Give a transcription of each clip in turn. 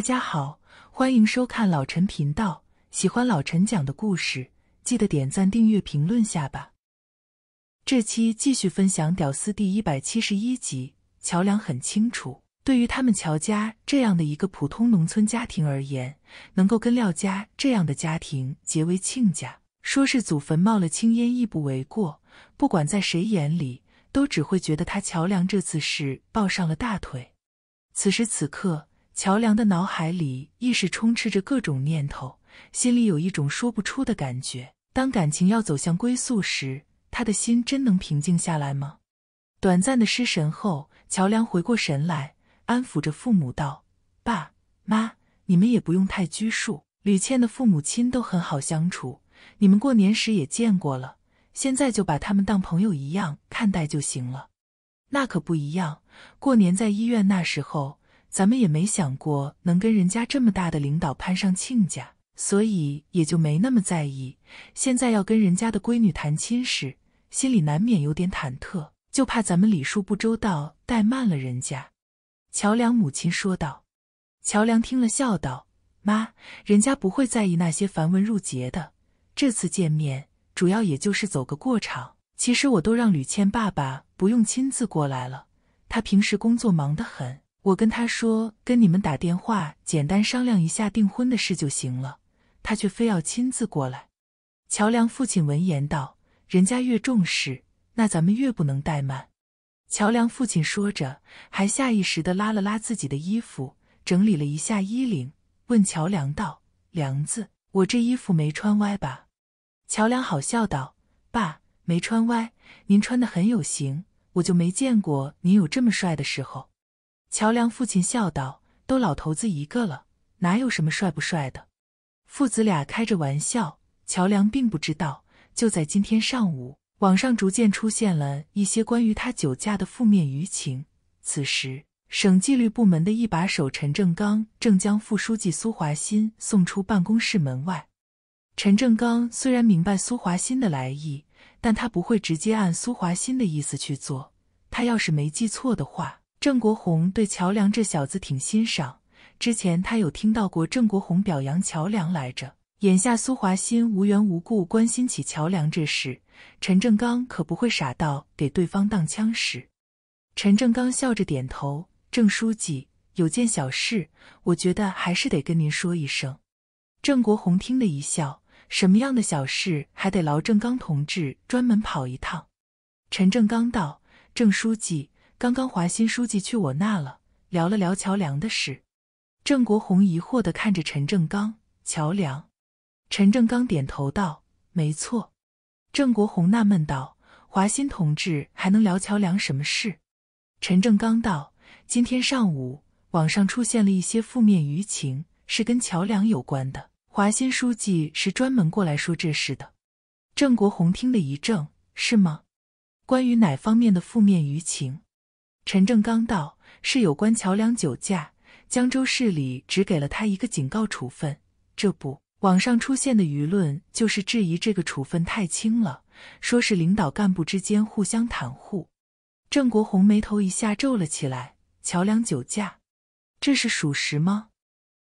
大家好，欢迎收看老陈频道。喜欢老陈讲的故事，记得点赞、订阅、评论下吧。这期继续分享《屌丝》第一百七十一集。乔梁很清楚，对于他们乔家这样的一个普通农村家庭而言，能够跟廖家这样的家庭结为亲家，说是祖坟冒了青烟，亦不为过。不管在谁眼里，都只会觉得他乔梁这次是抱上了大腿。此时此刻。乔梁的脑海里一时充斥着各种念头，心里有一种说不出的感觉。当感情要走向归宿时，他的心真能平静下来吗？短暂的失神后，乔梁回过神来，安抚着父母道：“爸妈，你们也不用太拘束。吕倩的父母亲都很好相处，你们过年时也见过了，现在就把他们当朋友一样看待就行了。”那可不一样，过年在医院那时候。咱们也没想过能跟人家这么大的领导攀上亲家，所以也就没那么在意。现在要跟人家的闺女谈亲事，心里难免有点忐忑，就怕咱们礼数不周到，怠慢了人家。乔梁母亲说道。乔梁听了，笑道：“妈，人家不会在意那些繁文缛节的。这次见面，主要也就是走个过场。其实我都让吕倩爸爸不用亲自过来了，他平时工作忙得很。”我跟他说，跟你们打电话，简单商量一下订婚的事就行了。他却非要亲自过来。乔梁父亲闻言道：“人家越重视，那咱们越不能怠慢。”乔梁父亲说着，还下意识地拉了拉自己的衣服，整理了一下衣领，问乔梁道：“梁子，我这衣服没穿歪吧？”乔梁好笑道：“爸，没穿歪，您穿的很有型。我就没见过您有这么帅的时候。”乔梁父亲笑道：“都老头子一个了，哪有什么帅不帅的？”父子俩开着玩笑。乔梁并不知道，就在今天上午，网上逐渐出现了一些关于他酒驾的负面舆情。此时，省纪律部门的一把手陈正刚正将副书记苏华新送出办公室门外。陈正刚虽然明白苏华新的来意，但他不会直接按苏华新的意思去做。他要是没记错的话。郑国红对乔梁这小子挺欣赏，之前他有听到过郑国红表扬乔梁来着。眼下苏华新无缘无故关心起乔梁这事，陈正刚可不会傻到给对方当枪使。陈正刚笑着点头：“郑书记，有件小事，我觉得还是得跟您说一声。”郑国红听的一笑：“什么样的小事，还得劳郑刚同志专门跑一趟？”陈正刚道：“郑书记。”刚刚华新书记去我那了，聊了聊桥梁的事。郑国红疑惑的看着陈正刚，桥梁。陈正刚点头道：“没错。”郑国红纳闷道：“华新同志还能聊桥梁什么事？”陈正刚道：“今天上午，网上出现了一些负面舆情，是跟桥梁有关的。华新书记是专门过来说这事的。”郑国红听得一怔：“是吗？关于哪方面的负面舆情？”陈正刚道：“是有关桥梁酒驾，江州市里只给了他一个警告处分。这不，网上出现的舆论就是质疑这个处分太轻了，说是领导干部之间互相袒护。”郑国红眉头一下皱了起来：“桥梁酒驾，这是属实吗？”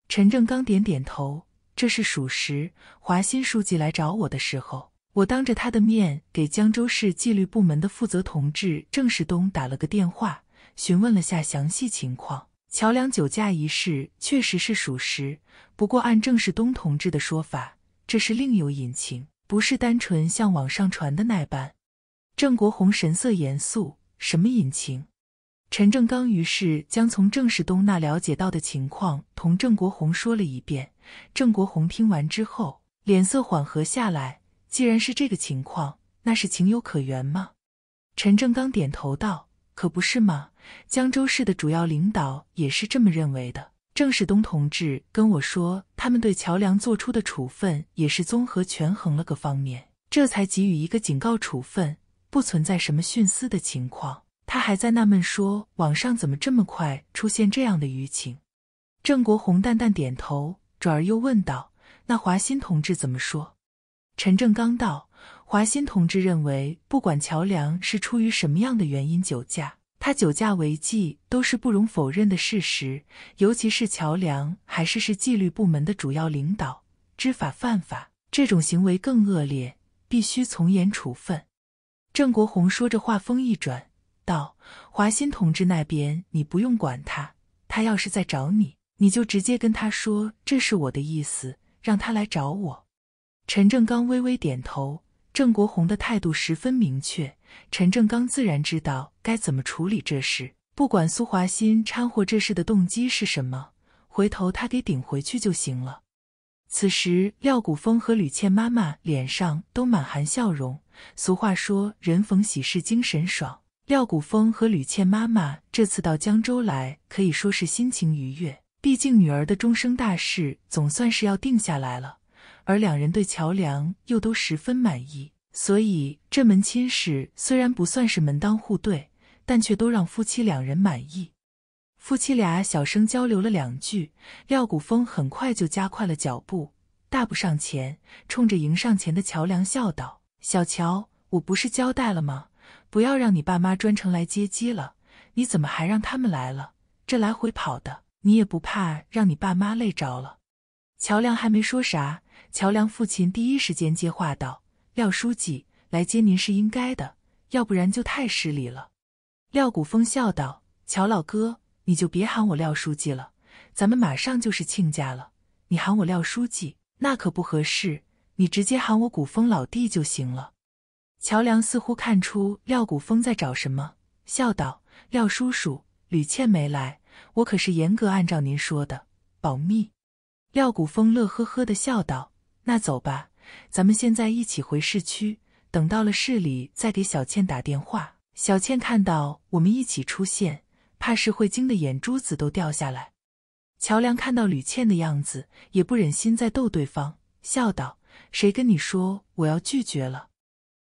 陈正刚点点头：“这是属实。华新书记来找我的时候，我当着他的面给江州市纪律部门的负责同志郑世东打了个电话。”询问了下详细情况，桥梁酒驾一事确实是属实。不过按郑世东同志的说法，这是另有隐情，不是单纯像网上传的那般。郑国红神色严肃：“什么隐情？”陈正刚于是将从郑世东那了解到的情况同郑国红说了一遍。郑国红听完之后，脸色缓和下来：“既然是这个情况，那是情有可原吗？陈正刚点头道：“可不是吗？江州市的主要领导也是这么认为的。郑世东同志跟我说，他们对乔梁做出的处分也是综合权衡了各方面，这才给予一个警告处分，不存在什么徇私的情况。他还在纳闷说，网上怎么这么快出现这样的舆情？郑国红淡淡点头，转而又问道：“那华新同志怎么说？”陈正刚道：“华新同志认为，不管乔梁是出于什么样的原因酒驾。”他酒驾违纪都是不容否认的事实，尤其是乔梁还是是纪律部门的主要领导，知法犯法，这种行为更恶劣，必须从严处分。郑国红说着，话锋一转道：“华新同志那边你不用管他，他要是在找你，你就直接跟他说这是我的意思，让他来找我。”陈正刚微微点头，郑国红的态度十分明确。陈正刚自然知道该怎么处理这事，不管苏华新掺和这事的动机是什么，回头他给顶回去就行了。此时，廖古峰和吕倩妈妈脸上都满含笑容。俗话说，人逢喜事精神爽。廖古峰和吕倩妈妈这次到江州来，可以说是心情愉悦，毕竟女儿的终生大事总算是要定下来了，而两人对乔梁又都十分满意。所以这门亲事虽然不算是门当户对，但却都让夫妻两人满意。夫妻俩小声交流了两句，廖古峰很快就加快了脚步，大步上前，冲着迎上前的乔梁笑道：“小乔，我不是交代了吗？不要让你爸妈专程来接机了，你怎么还让他们来了？这来回跑的，你也不怕让你爸妈累着了？”乔梁还没说啥，乔梁父亲第一时间接话道。廖书记来接您是应该的，要不然就太失礼了。”廖古风笑道，“乔老哥，你就别喊我廖书记了，咱们马上就是亲家了，你喊我廖书记那可不合适，你直接喊我古风老弟就行了。”乔梁似乎看出廖古风在找什么，笑道：“廖叔叔，吕倩没来，我可是严格按照您说的保密。”廖古风乐呵呵的笑道：“那走吧。”咱们现在一起回市区，等到了市里再给小倩打电话。小倩看到我们一起出现，怕是会惊得眼珠子都掉下来。乔梁看到吕倩的样子，也不忍心再逗对方，笑道：“谁跟你说我要拒绝了？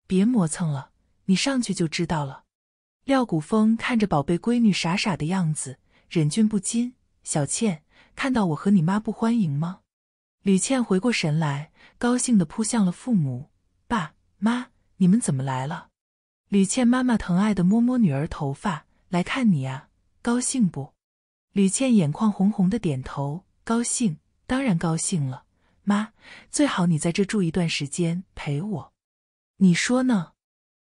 别磨蹭了，你上去就知道了。”廖谷峰看着宝贝闺女傻傻的样子，忍俊不禁：“小倩，看到我和你妈不欢迎吗？”吕倩回过神来，高兴的扑向了父母。爸妈，你们怎么来了？吕倩妈妈疼爱的摸摸女儿头发，来看你啊，高兴不？吕倩眼眶红红的，点头，高兴，当然高兴了。妈，最好你在这住一段时间陪我，你说呢？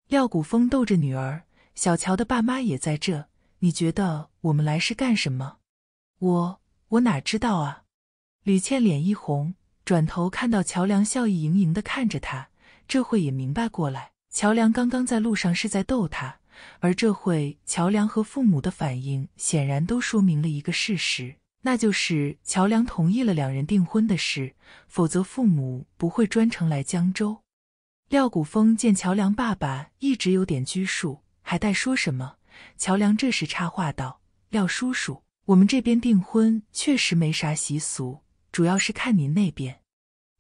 廖古峰逗着女儿。小乔的爸妈也在这，你觉得我们来是干什么？我，我哪知道啊。吕倩脸一红，转头看到乔梁笑意盈盈的看着她，这会也明白过来，乔梁刚刚在路上是在逗她，而这会乔梁和父母的反应显然都说明了一个事实，那就是乔梁同意了两人订婚的事，否则父母不会专程来江州。廖古峰见乔梁爸爸一直有点拘束，还待说什么，乔梁这时插话道：“廖叔叔，我们这边订婚确实没啥习俗。”主要是看您那边，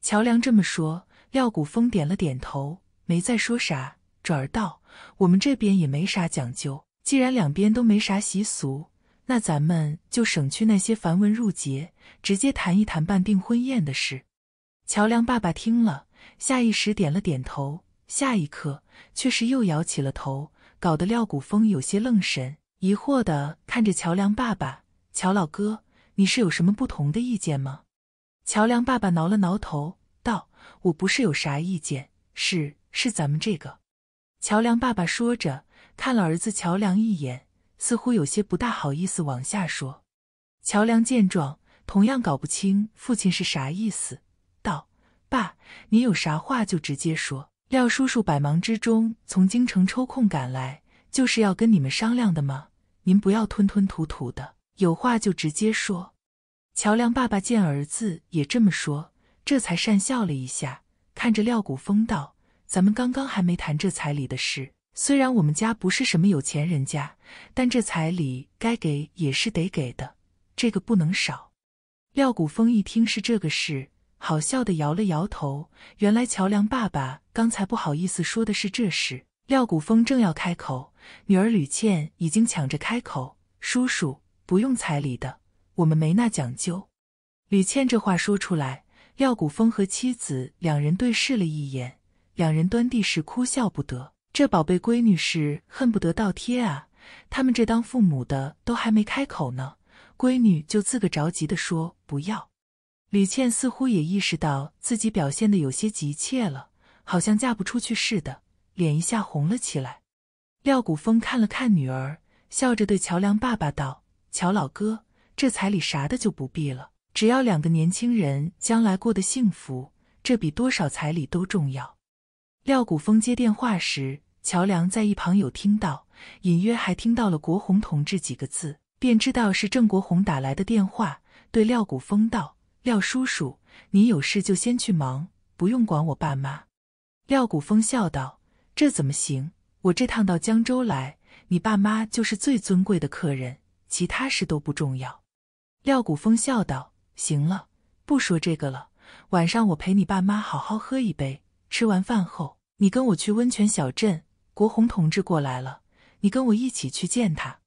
乔梁这么说，廖古风点了点头，没再说啥，转而道：“我们这边也没啥讲究，既然两边都没啥习俗，那咱们就省去那些繁文缛节，直接谈一谈办订婚宴的事。”乔梁爸爸听了，下意识点了点头，下一刻却是又摇起了头，搞得廖古风有些愣神，疑惑的看着乔梁爸爸：“乔老哥，你是有什么不同的意见吗？”乔梁爸爸挠了挠头，道：“我不是有啥意见，是是咱们这个。”乔梁爸爸说着，看了儿子乔梁一眼，似乎有些不大好意思往下说。乔梁见状，同样搞不清父亲是啥意思，道：“爸，您有啥话就直接说。廖叔叔百忙之中从京城抽空赶来，就是要跟你们商量的吗？您不要吞吞吐吐的，有话就直接说。”乔梁爸爸见儿子也这么说，这才讪笑了一下，看着廖古风道：“咱们刚刚还没谈这彩礼的事。虽然我们家不是什么有钱人家，但这彩礼该给也是得给的，这个不能少。”廖古风一听是这个事，好笑的摇了摇头。原来乔梁爸爸刚才不好意思说的是这事。廖古风正要开口，女儿吕倩已经抢着开口：“叔叔不用彩礼的。”我们没那讲究。李倩这话说出来，廖古风和妻子两人对视了一眼，两人端地是哭笑不得。这宝贝闺女是恨不得倒贴啊！他们这当父母的都还没开口呢，闺女就自个着急的说不要。李倩似乎也意识到自己表现的有些急切了，好像嫁不出去似的，脸一下红了起来。廖古风看了看女儿，笑着对乔梁爸爸道：“乔老哥。”这彩礼啥的就不必了，只要两个年轻人将来过得幸福，这比多少彩礼都重要。廖谷风接电话时，乔梁在一旁有听到，隐约还听到了“国红同志”几个字，便知道是郑国红打来的电话，对廖谷风道：“廖叔叔，你有事就先去忙，不用管我爸妈。”廖谷风笑道：“这怎么行？我这趟到江州来，你爸妈就是最尊贵的客人，其他事都不重要。”廖谷峰笑道：“行了，不说这个了。晚上我陪你爸妈好好喝一杯。吃完饭后，你跟我去温泉小镇。国红同志过来了，你跟我一起去见他。”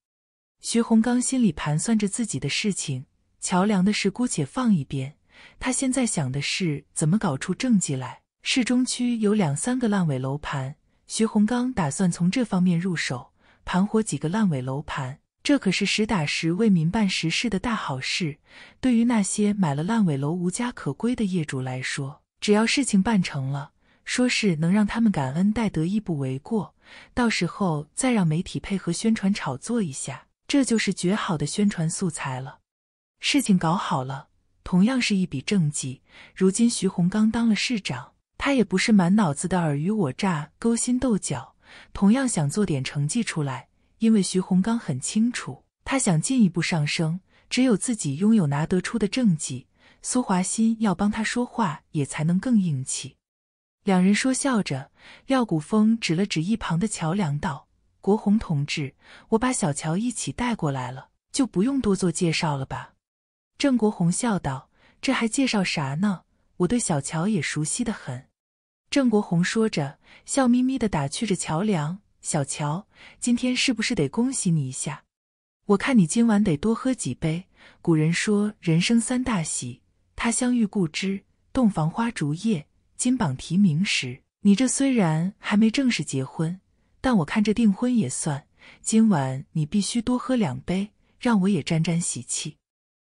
徐洪刚心里盘算着自己的事情，桥梁的事姑且放一边。他现在想的是怎么搞出政绩来。市中区有两三个烂尾楼盘，徐洪刚打算从这方面入手，盘活几个烂尾楼盘。这可是实打实为民办实事的大好事。对于那些买了烂尾楼无家可归的业主来说，只要事情办成了，说是能让他们感恩戴德，亦不为过。到时候再让媒体配合宣传炒作一下，这就是绝好的宣传素材了。事情搞好了，同样是一笔政绩。如今徐洪刚当了市长，他也不是满脑子的尔虞我诈、勾心斗角，同样想做点成绩出来。因为徐洪刚很清楚，他想进一步上升，只有自己拥有拿得出的政绩，苏华新要帮他说话，也才能更硬气。两人说笑着，廖谷峰指了指一旁的乔梁，道：“国红同志，我把小乔一起带过来了，就不用多做介绍了吧？”郑国红笑道：“这还介绍啥呢？我对小乔也熟悉的很。”郑国红说着，笑眯眯地打趣着乔梁。小乔，今天是不是得恭喜你一下？我看你今晚得多喝几杯。古人说人生三大喜，他相遇故知，洞房花烛夜，金榜题名时。你这虽然还没正式结婚，但我看这订婚也算。今晚你必须多喝两杯，让我也沾沾喜气。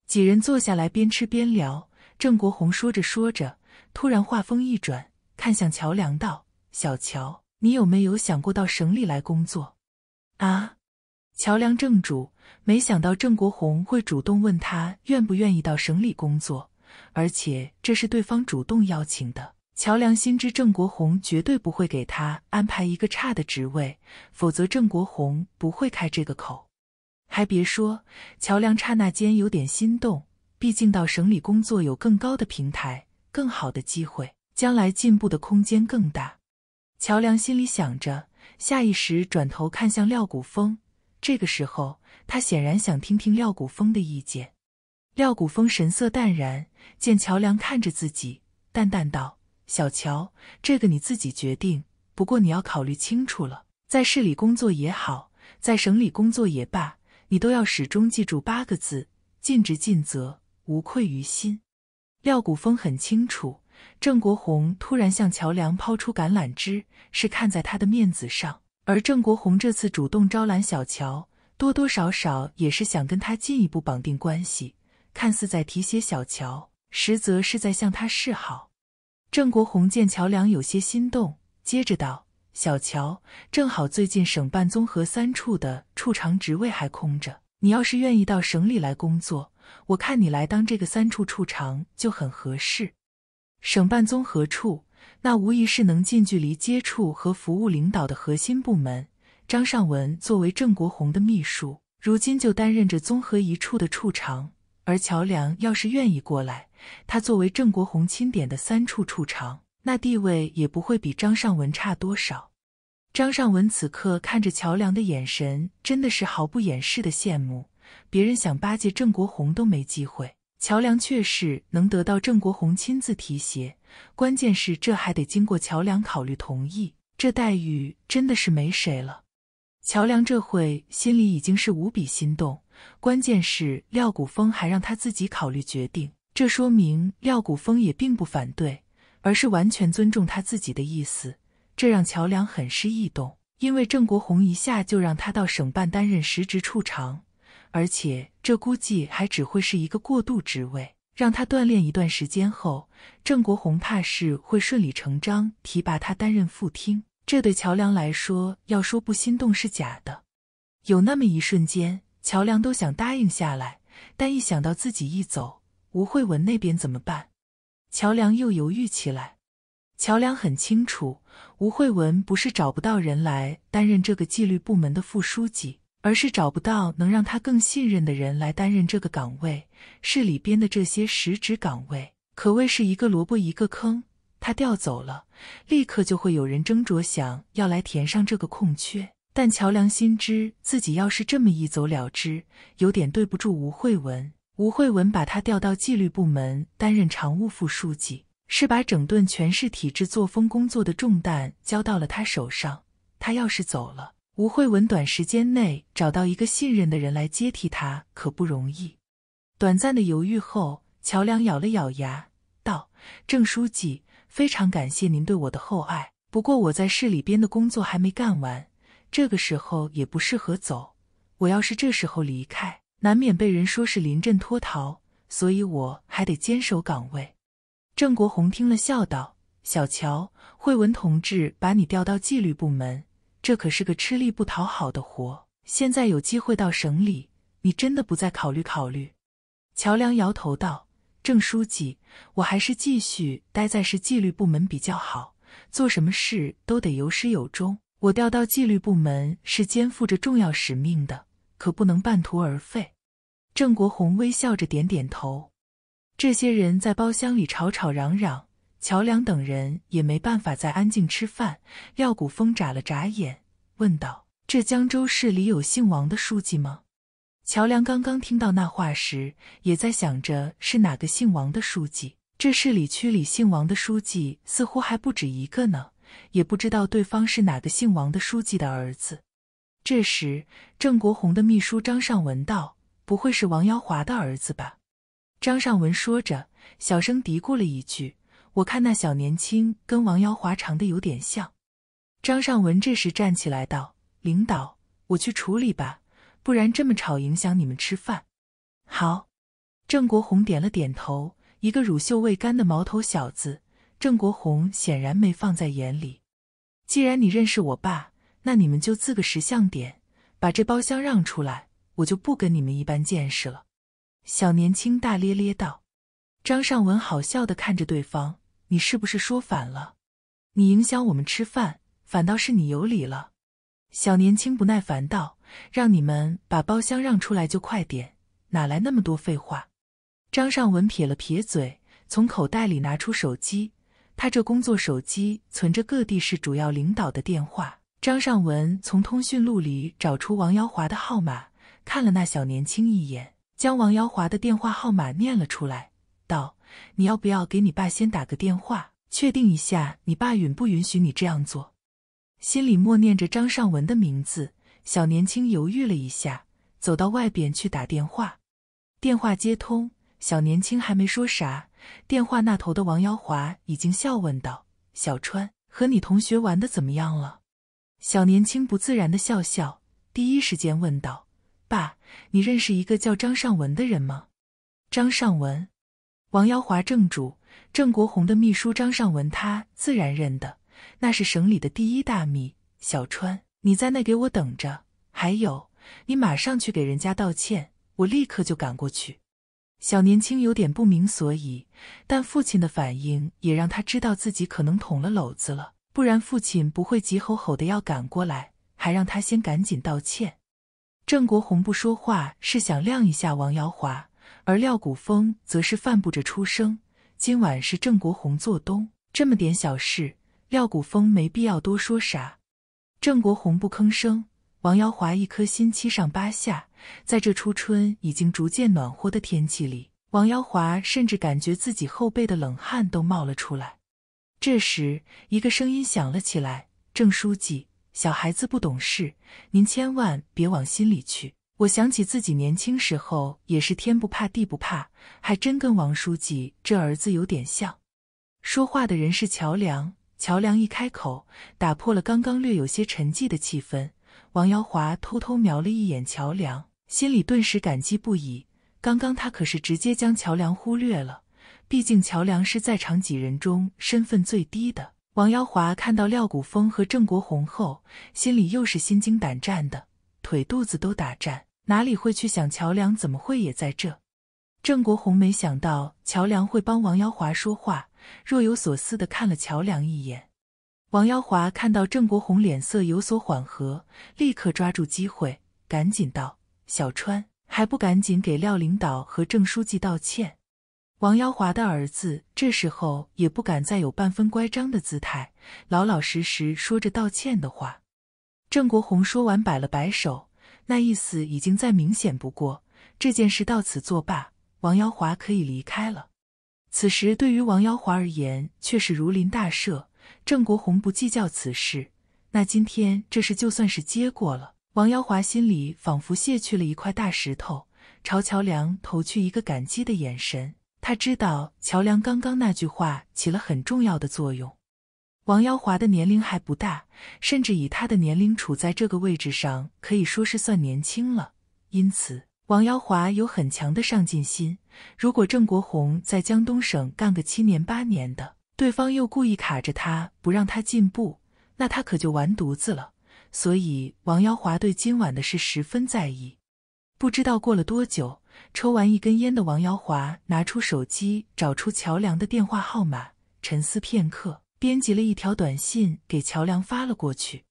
几人坐下来边吃边聊，郑国红说着说着，突然话锋一转，看向乔梁道：“小乔。”你有没有想过到省里来工作？啊！乔梁正主没想到郑国红会主动问他愿不愿意到省里工作，而且这是对方主动邀请的。乔梁心知郑国红绝对不会给他安排一个差的职位，否则郑国红不会开这个口。还别说，乔梁刹那间有点心动，毕竟到省里工作有更高的平台，更好的机会，将来进步的空间更大。乔梁心里想着，下意识转头看向廖谷风。这个时候，他显然想听听廖谷风的意见。廖谷风神色淡然，见乔梁看着自己，淡淡道：“小乔，这个你自己决定。不过你要考虑清楚了，在市里工作也好，在省里工作也罢，你都要始终记住八个字：尽职尽责，无愧于心。”廖谷风很清楚。郑国红突然向乔梁抛出橄榄枝，是看在他的面子上；而郑国红这次主动招揽小乔，多多少少也是想跟他进一步绑定关系，看似在提携小乔，实则是在向他示好。郑国红见乔梁有些心动，接着道：“小乔，正好最近省办综合三处的处长职位还空着，你要是愿意到省里来工作，我看你来当这个三处处长就很合适。”省办综合处，那无疑是能近距离接触和服务领导的核心部门。张尚文作为郑国红的秘书，如今就担任着综合一处的处长。而乔梁要是愿意过来，他作为郑国红钦点的三处处长，那地位也不会比张尚文差多少。张尚文此刻看着乔梁的眼神，真的是毫不掩饰的羡慕。别人想巴结郑国红都没机会。乔梁确实能得到郑国红亲自提携，关键是这还得经过乔梁考虑同意，这待遇真的是没谁了。乔梁这会心里已经是无比心动，关键是廖古峰还让他自己考虑决定，这说明廖古峰也并不反对，而是完全尊重他自己的意思，这让乔梁很是意动。因为郑国红一下就让他到省办担任实职处长。而且这估计还只会是一个过渡职位，让他锻炼一段时间后，郑国宏怕是会顺理成章提拔他担任副厅。这对乔梁来说，要说不心动是假的。有那么一瞬间，乔梁都想答应下来，但一想到自己一走，吴慧文那边怎么办，乔梁又犹豫起来。乔梁很清楚，吴慧文不是找不到人来担任这个纪律部门的副书记。而是找不到能让他更信任的人来担任这个岗位。市里边的这些实职岗位可谓是一个萝卜一个坑，他调走了，立刻就会有人争着想要来填上这个空缺。但乔梁心知自己要是这么一走了之，有点对不住吴慧文。吴慧文把他调到纪律部门担任常务副书记，是把整顿全市体制作风工作的重担交到了他手上。他要是走了，吴慧文短时间内找到一个信任的人来接替他可不容易。短暂的犹豫后，乔梁咬了咬牙，道：“郑书记，非常感谢您对我的厚爱。不过我在市里边的工作还没干完，这个时候也不适合走。我要是这时候离开，难免被人说是临阵脱逃，所以我还得坚守岗位。”郑国红听了，笑道：“小乔，慧文同志把你调到纪律部门。”这可是个吃力不讨好的活。现在有机会到省里，你真的不再考虑考虑？乔梁摇头道：“郑书记，我还是继续待在市纪律部门比较好。做什么事都得有始有终。我调到纪律部门是肩负着重要使命的，可不能半途而废。”郑国红微笑着点点头。这些人在包厢里吵吵嚷嚷。乔梁等人也没办法再安静吃饭。廖古峰眨了眨眼，问道：“这江州市里有姓王的书记吗？”乔梁刚刚听到那话时，也在想着是哪个姓王的书记。这市里、区里姓王的书记似乎还不止一个呢，也不知道对方是哪个姓王的书记的儿子。这时，郑国红的秘书张尚文道：“不会是王耀华的儿子吧？”张尚文说着，小声嘀咕了一句。我看那小年轻跟王瑶华长得有点像。张尚文这时站起来道：“领导，我去处理吧，不然这么吵影响你们吃饭。”好，郑国红点了点头。一个乳臭未干的毛头小子，郑国红显然没放在眼里。既然你认识我爸，那你们就自个识相点，把这包厢让出来，我就不跟你们一般见识了。”小年轻大咧咧道。张尚文好笑的看着对方。你是不是说反了？你影响我们吃饭，反倒是你有理了。小年轻不耐烦道：“让你们把包厢让出来就快点，哪来那么多废话？”张尚文撇了撇嘴，从口袋里拿出手机。他这工作手机存着各地市主要领导的电话。张尚文从通讯录里找出王瑶华的号码，看了那小年轻一眼，将王瑶华的电话号码念了出来，道。你要不要给你爸先打个电话，确定一下你爸允不允许你这样做？心里默念着张尚文的名字，小年轻犹豫了一下，走到外边去打电话。电话接通，小年轻还没说啥，电话那头的王耀华已经笑问道：“小川，和你同学玩的怎么样了？”小年轻不自然的笑笑，第一时间问道：“爸，你认识一个叫张尚文的人吗？”张尚文。王瑶华正主，郑国红的秘书张尚文，他自然认得，那是省里的第一大秘。小川，你在那给我等着，还有，你马上去给人家道歉，我立刻就赶过去。小年轻有点不明所以，但父亲的反应也让他知道自己可能捅了篓子了，不然父亲不会急吼吼的要赶过来，还让他先赶紧道歉。郑国红不说话，是想晾一下王瑶华。而廖古风则是犯不着出声。今晚是郑国红做东，这么点小事，廖古风没必要多说啥。郑国红不吭声，王瑶华一颗心七上八下。在这初春已经逐渐暖和的天气里，王瑶华甚至感觉自己后背的冷汗都冒了出来。这时，一个声音响了起来：“郑书记，小孩子不懂事，您千万别往心里去。”我想起自己年轻时候也是天不怕地不怕，还真跟王书记这儿子有点像。说话的人是乔梁，乔梁一开口，打破了刚刚略有些沉寂的气氛。王瑶华偷偷瞄了一眼乔梁，心里顿时感激不已。刚刚他可是直接将乔梁忽略了，毕竟乔梁是在场几人中身份最低的。王瑶华看到廖古峰和郑国红后，心里又是心惊胆战的，腿肚子都打颤。哪里会去想乔梁怎么会也在这？郑国红没想到乔梁会帮王耀华说话，若有所思的看了乔梁一眼。王耀华看到郑国红脸色有所缓和，立刻抓住机会，赶紧道：“小川还不赶紧给廖领导和郑书记道歉！”王耀华的儿子这时候也不敢再有半分乖张的姿态，老老实实说着道歉的话。郑国红说完，摆了摆手。那意思已经再明显不过，这件事到此作罢，王瑶华可以离开了。此时对于王瑶华而言，却是如临大赦。郑国红不计较此事，那今天这事就算是接过了。王瑶华心里仿佛卸去了一块大石头，朝乔梁投去一个感激的眼神。他知道乔梁刚刚那句话起了很重要的作用。王瑶华的年龄还不大，甚至以他的年龄处在这个位置上，可以说是算年轻了。因此，王瑶华有很强的上进心。如果郑国红在江东省干个七年八年的，对方又故意卡着他，不让他进步，那他可就完犊子了。所以，王瑶华对今晚的事十分在意。不知道过了多久，抽完一根烟的王瑶华拿出手机，找出乔梁的电话号码，沉思片刻。编辑了一条短信给乔梁发了过去。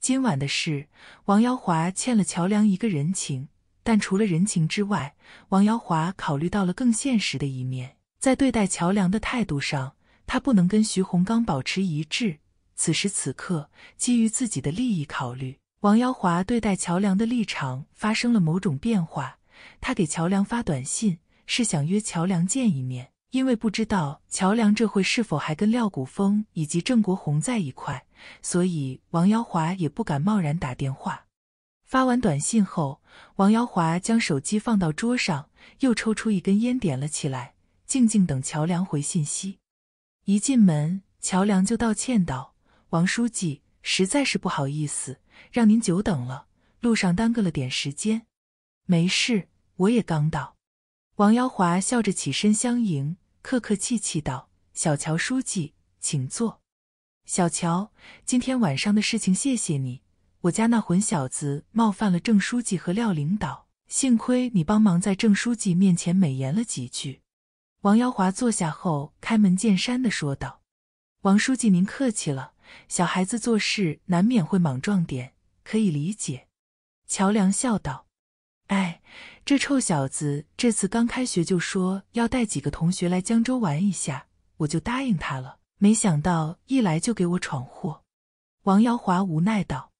今晚的事，王耀华欠了乔梁一个人情，但除了人情之外，王耀华考虑到了更现实的一面。在对待乔梁的态度上，他不能跟徐洪刚保持一致。此时此刻，基于自己的利益考虑，王耀华对待乔梁的立场发生了某种变化。他给乔梁发短信，是想约乔梁见一面。因为不知道乔梁这会是否还跟廖谷峰以及郑国红在一块，所以王瑶华也不敢贸然打电话。发完短信后，王瑶华将手机放到桌上，又抽出一根烟点了起来，静静等乔梁回信息。一进门，乔梁就道歉道：“王书记，实在是不好意思，让您久等了，路上耽搁了点时间。”“没事，我也刚到。”王瑶华笑着起身相迎。客客气气道：“小乔书记，请坐。小乔，今天晚上的事情，谢谢你。我家那混小子冒犯了郑书记和廖领导，幸亏你帮忙在郑书记面前美言了几句。”王耀华坐下后，开门见山的说道：“王书记，您客气了。小孩子做事难免会莽撞点，可以理解。”乔梁笑道：“哎。”这臭小子这次刚开学就说要带几个同学来江州玩一下，我就答应他了。没想到一来就给我闯祸。”王瑶华无奈道。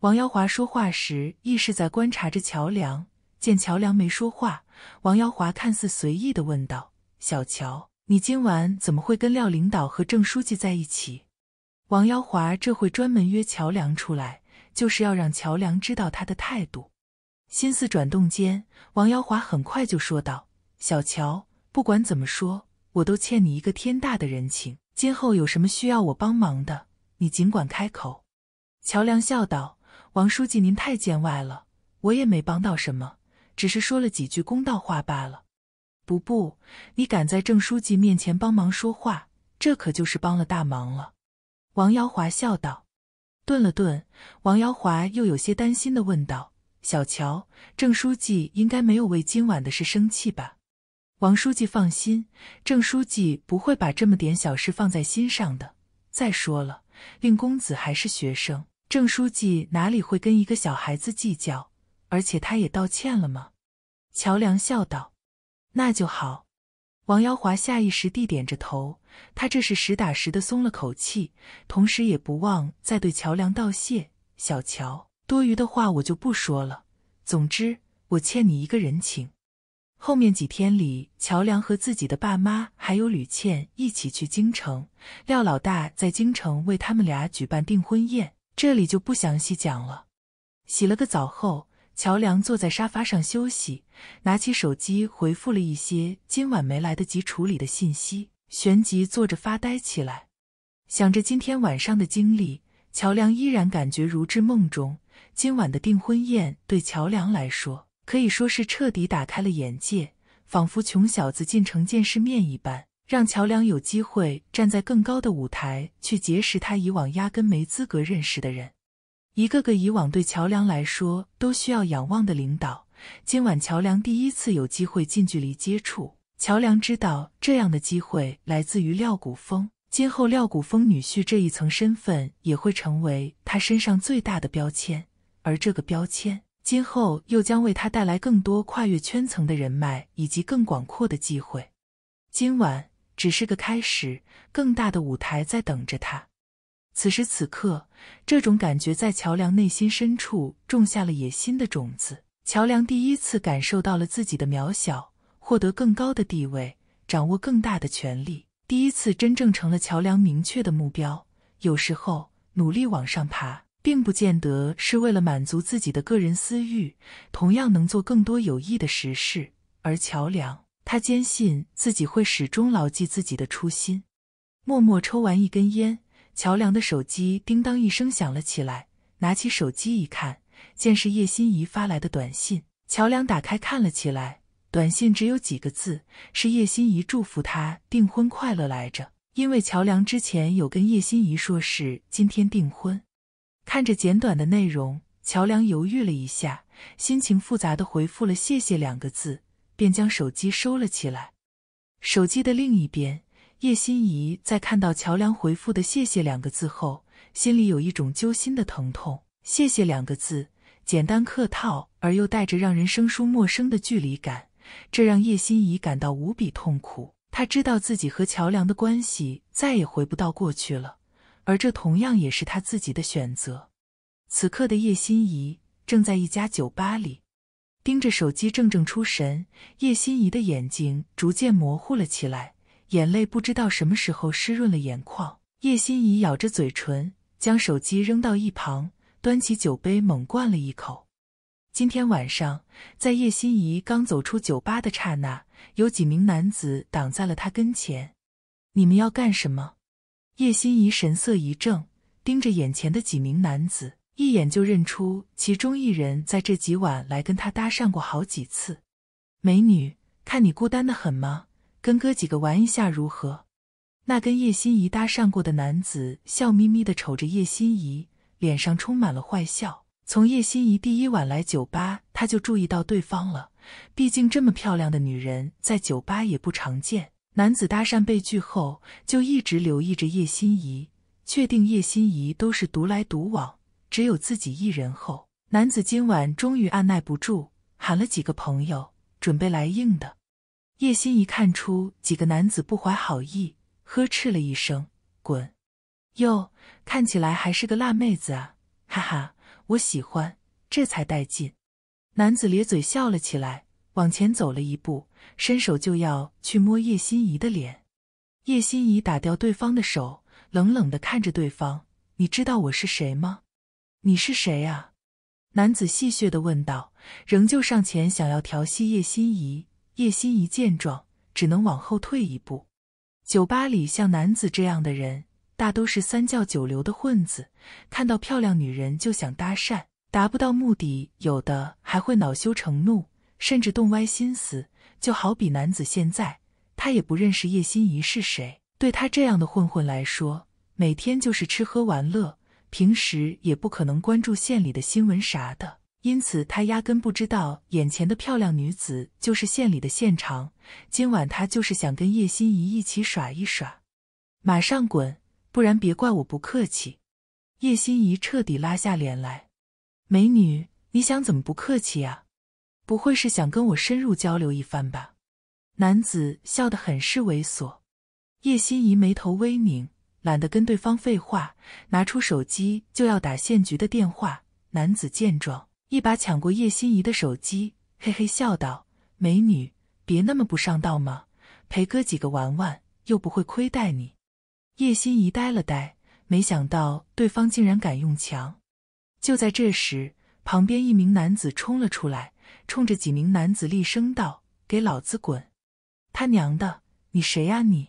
王瑶华说话时亦是在观察着乔梁。见乔梁没说话，王瑶华看似随意的问道：“小乔，你今晚怎么会跟廖领导和郑书记在一起？”王瑶华这会专门约乔梁出来，就是要让乔梁知道他的态度。心思转动间，王瑶华很快就说道：“小乔，不管怎么说，我都欠你一个天大的人情。今后有什么需要我帮忙的，你尽管开口。”乔梁笑道：“王书记，您太见外了，我也没帮到什么，只是说了几句公道话罢了。”“不不，你敢在郑书记面前帮忙说话，这可就是帮了大忙了。”王瑶华笑道。顿了顿，王瑶华又有些担心的问道。小乔，郑书记应该没有为今晚的事生气吧？王书记放心，郑书记不会把这么点小事放在心上的。再说了，令公子还是学生，郑书记哪里会跟一个小孩子计较？而且他也道歉了吗？乔梁笑道：“那就好。”王耀华下意识地点着头，他这是实打实的松了口气，同时也不忘再对乔梁道谢：“小乔。”多余的话我就不说了。总之，我欠你一个人情。后面几天里，乔梁和自己的爸妈还有吕倩一起去京城，廖老大在京城为他们俩举办订婚宴，这里就不详细讲了。洗了个澡后，乔梁坐在沙发上休息，拿起手机回复了一些今晚没来得及处理的信息，旋即坐着发呆起来，想着今天晚上的经历，乔梁依然感觉如置梦中。今晚的订婚宴对乔梁来说可以说是彻底打开了眼界，仿佛穷小子进城见世面一般，让乔梁有机会站在更高的舞台去结识他以往压根没资格认识的人。一个个以往对乔梁来说都需要仰望的领导，今晚乔梁第一次有机会近距离接触。乔梁知道，这样的机会来自于廖谷峰。今后，廖古风女婿这一层身份也会成为他身上最大的标签，而这个标签今后又将为他带来更多跨越圈层的人脉以及更广阔的机会。今晚只是个开始，更大的舞台在等着他。此时此刻，这种感觉在乔梁内心深处种下了野心的种子。乔梁第一次感受到了自己的渺小，获得更高的地位，掌握更大的权力。第一次真正成了桥梁明确的目标。有时候努力往上爬，并不见得是为了满足自己的个人私欲，同样能做更多有益的实事。而桥梁，他坚信自己会始终牢记自己的初心。默默抽完一根烟，桥梁的手机叮当一声响了起来。拿起手机一看，见是叶心怡发来的短信。桥梁打开看了起来。短信只有几个字，是叶欣怡祝福他订婚快乐来着。因为乔梁之前有跟叶欣怡说，是今天订婚。看着简短的内容，乔梁犹豫了一下，心情复杂的回复了“谢谢”两个字，便将手机收了起来。手机的另一边，叶欣怡在看到乔梁回复的“谢谢”两个字后，心里有一种揪心的疼痛。“谢谢”两个字，简单客套而又带着让人生疏陌生的距离感。这让叶心怡感到无比痛苦。她知道自己和乔梁的关系再也回不到过去了，而这同样也是她自己的选择。此刻的叶心怡正在一家酒吧里，盯着手机怔怔出神。叶心怡的眼睛逐渐模糊了起来，眼泪不知道什么时候湿润了眼眶。叶心怡咬着嘴唇，将手机扔到一旁，端起酒杯猛灌了一口。今天晚上，在叶心怡刚走出酒吧的刹那，有几名男子挡在了她跟前。“你们要干什么？”叶心怡神色一正，盯着眼前的几名男子，一眼就认出其中一人在这几晚来跟她搭讪过好几次。“美女，看你孤单的很吗？跟哥几个玩一下如何？”那跟叶心怡搭讪过的男子笑眯眯的瞅着叶心怡，脸上充满了坏笑。从叶心怡第一晚来酒吧，他就注意到对方了。毕竟这么漂亮的女人在酒吧也不常见。男子搭讪被拒后，就一直留意着叶心怡，确定叶心怡都是独来独往，只有自己一人后，男子今晚终于按耐不住，喊了几个朋友，准备来硬的。叶心怡看出几个男子不怀好意，呵斥了一声：“滚！”哟，看起来还是个辣妹子啊，哈哈。我喜欢，这才带劲。男子咧嘴笑了起来，往前走了一步，伸手就要去摸叶心怡的脸。叶心怡打掉对方的手，冷冷的看着对方：“你知道我是谁吗？你是谁啊？”男子戏谑的问道，仍旧上前想要调戏叶心怡。叶心怡见状，只能往后退一步。酒吧里像男子这样的人。大都是三教九流的混子，看到漂亮女人就想搭讪，达不到目的，有的还会恼羞成怒，甚至动歪心思。就好比男子现在，他也不认识叶心怡是谁。对他这样的混混来说，每天就是吃喝玩乐，平时也不可能关注县里的新闻啥的。因此，他压根不知道眼前的漂亮女子就是县里的县长。今晚他就是想跟叶心怡一起耍一耍，马上滚！不然别怪我不客气。叶心怡彻底拉下脸来。美女，你想怎么不客气啊？不会是想跟我深入交流一番吧？男子笑得很是猥琐。叶心怡眉头微拧，懒得跟对方废话，拿出手机就要打县局的电话。男子见状，一把抢过叶心怡的手机，嘿嘿笑道：“美女，别那么不上道嘛，陪哥几个玩玩，又不会亏待你。”叶心怡呆了呆，没想到对方竟然敢用强。就在这时，旁边一名男子冲了出来，冲着几名男子厉声道：“给老子滚！”他娘的，你谁呀你？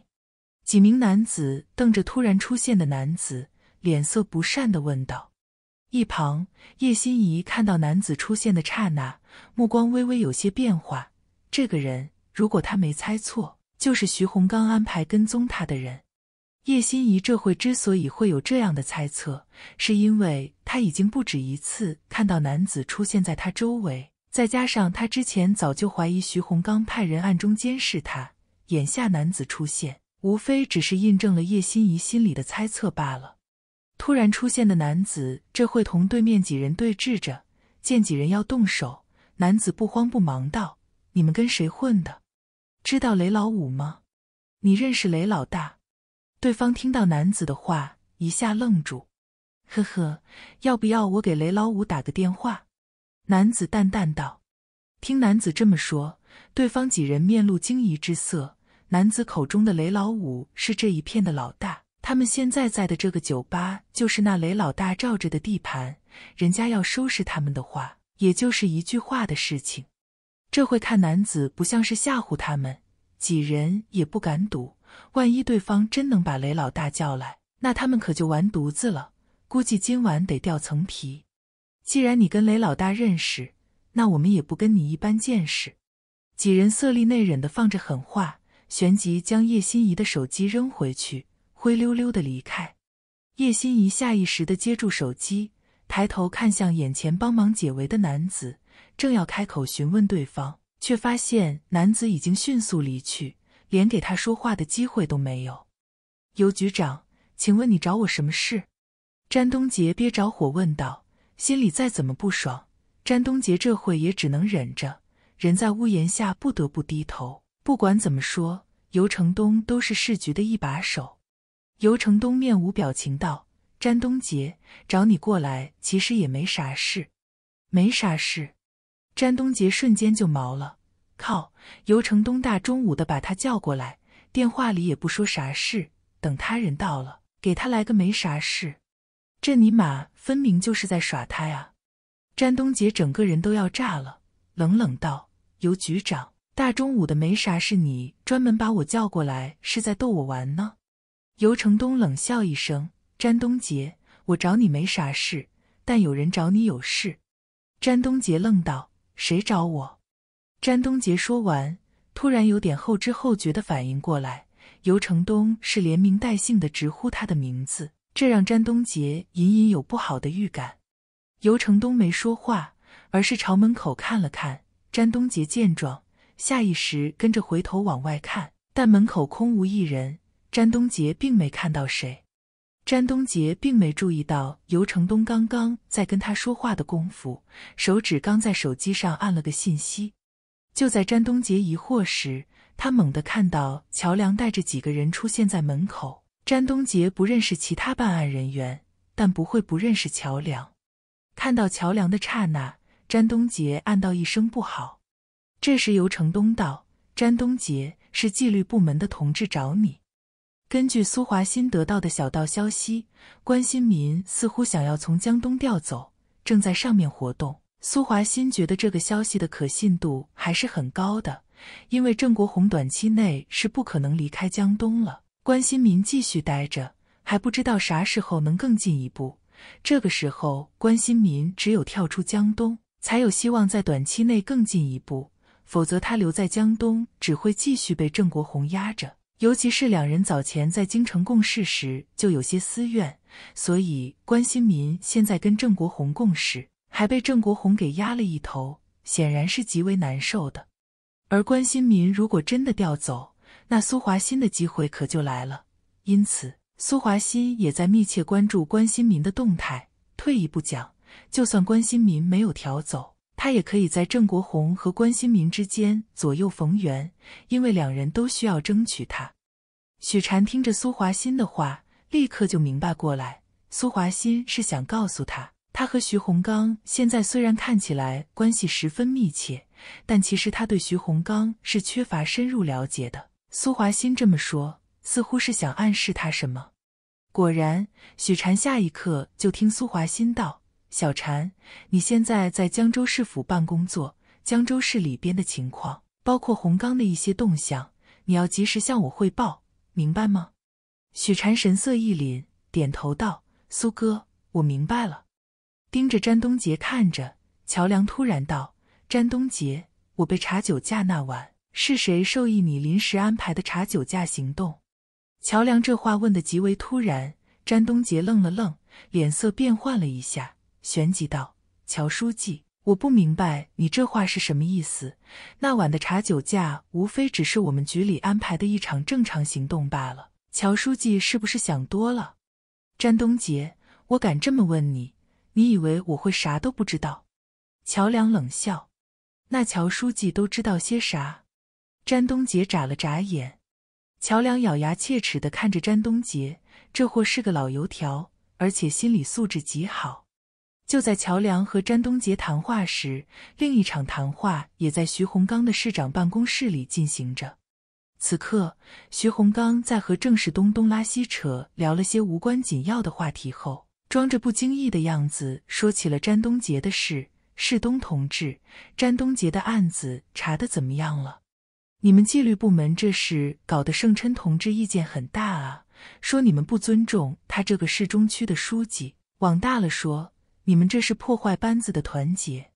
几名男子瞪着突然出现的男子，脸色不善的问道。一旁，叶心怡看到男子出现的刹那，目光微微有些变化。这个人，如果他没猜错，就是徐洪刚安排跟踪他的人。叶心怡这会之所以会有这样的猜测，是因为她已经不止一次看到男子出现在她周围，再加上她之前早就怀疑徐洪刚派人暗中监视她，眼下男子出现，无非只是印证了叶心怡心里的猜测罢了。突然出现的男子，这会同对面几人对峙着，见几人要动手，男子不慌不忙道：“你们跟谁混的？知道雷老五吗？你认识雷老大？”对方听到男子的话，一下愣住。“呵呵，要不要我给雷老五打个电话？”男子淡淡道。听男子这么说，对方几人面露惊疑之色。男子口中的雷老五是这一片的老大，他们现在在的这个酒吧就是那雷老大罩着的地盘。人家要收拾他们的话，也就是一句话的事情。这会看男子不像是吓唬他们，几人也不敢赌。万一对方真能把雷老大叫来，那他们可就完犊子了。估计今晚得掉层皮。既然你跟雷老大认识，那我们也不跟你一般见识。几人色厉内荏的放着狠话，旋即将叶心怡的手机扔回去，灰溜溜的离开。叶心怡下意识的接住手机，抬头看向眼前帮忙解围的男子，正要开口询问对方，却发现男子已经迅速离去。连给他说话的机会都没有。尤局长，请问你找我什么事？詹东杰憋着火问道。心里再怎么不爽，詹东杰这会也只能忍着。人在屋檐下，不得不低头。不管怎么说，尤成东都是市局的一把手。尤成东面无表情道：“詹东杰，找你过来，其实也没啥事。”“没啥事。”詹东杰瞬间就毛了。靠！尤成东大中午的把他叫过来，电话里也不说啥事，等他人到了，给他来个没啥事，这尼玛分明就是在耍他呀！詹东杰整个人都要炸了，冷冷道：“尤局长，大中午的没啥事，你专门把我叫过来，是在逗我玩呢？”尤成东冷笑一声：“詹东杰，我找你没啥事，但有人找你有事。”詹东杰愣道：“谁找我？”詹东杰说完，突然有点后知后觉的反应过来，尤成东是连名带姓的直呼他的名字，这让詹东杰隐隐有不好的预感。尤成东没说话，而是朝门口看了看。詹东杰见状，下意识跟着回头往外看，但门口空无一人。詹东杰并没看到谁。詹东杰并没注意到尤成东刚刚在跟他说话的功夫，手指刚在手机上按了个信息。就在詹东杰疑惑时，他猛地看到乔梁带着几个人出现在门口。詹东杰不认识其他办案人员，但不会不认识乔梁。看到乔梁的刹那，詹东杰暗道一声不好。这时，尤成东道：“詹东杰是纪律部门的同志，找你。根据苏华新得到的小道消息，关新民似乎想要从江东调走，正在上面活动。”苏华新觉得这个消息的可信度还是很高的，因为郑国红短期内是不可能离开江东了。关新民继续待着，还不知道啥时候能更进一步。这个时候，关新民只有跳出江东，才有希望在短期内更进一步。否则，他留在江东只会继续被郑国红压着。尤其是两人早前在京城共事时就有些私怨，所以关新民现在跟郑国红共事。还被郑国红给压了一头，显然是极为难受的。而关心民如果真的调走，那苏华新的机会可就来了。因此，苏华新也在密切关注关心民的动态。退一步讲，就算关心民没有调走，他也可以在郑国红和关心民之间左右逢源，因为两人都需要争取他。许婵听着苏华新的话，立刻就明白过来，苏华新是想告诉他。他和徐洪刚现在虽然看起来关系十分密切，但其实他对徐洪刚是缺乏深入了解的。苏华新这么说，似乎是想暗示他什么。果然，许禅下一刻就听苏华新道：“小禅，你现在在江州市府办工作，江州市里边的情况，包括洪刚的一些动向，你要及时向我汇报，明白吗？”许禅神色一凛，点头道：“苏哥，我明白了。”盯着詹东杰看着，乔梁突然道：“詹东杰，我被查酒驾那晚，是谁授意你临时安排的查酒驾行动？”乔梁这话问得极为突然，詹东杰愣了愣，脸色变换了一下，旋即道：“乔书记，我不明白你这话是什么意思。那晚的查酒驾，无非只是我们局里安排的一场正常行动罢了。乔书记是不是想多了？”詹东杰，我敢这么问你。你以为我会啥都不知道？乔梁冷笑。那乔书记都知道些啥？詹东杰眨了眨眼。乔梁咬牙切齿地看着詹东杰，这货是个老油条，而且心理素质极好。就在乔梁和詹东杰谈话时，另一场谈话也在徐洪刚的市长办公室里进行着。此刻，徐洪刚在和郑世东东拉西扯，聊了些无关紧要的话题后。装着不经意的样子，说起了詹东杰的事。世东同志，詹东杰的案子查的怎么样了？你们纪律部门这事搞得盛琛同志意见很大啊，说你们不尊重他这个市中区的书记，往大了说，你们这是破坏班子的团结。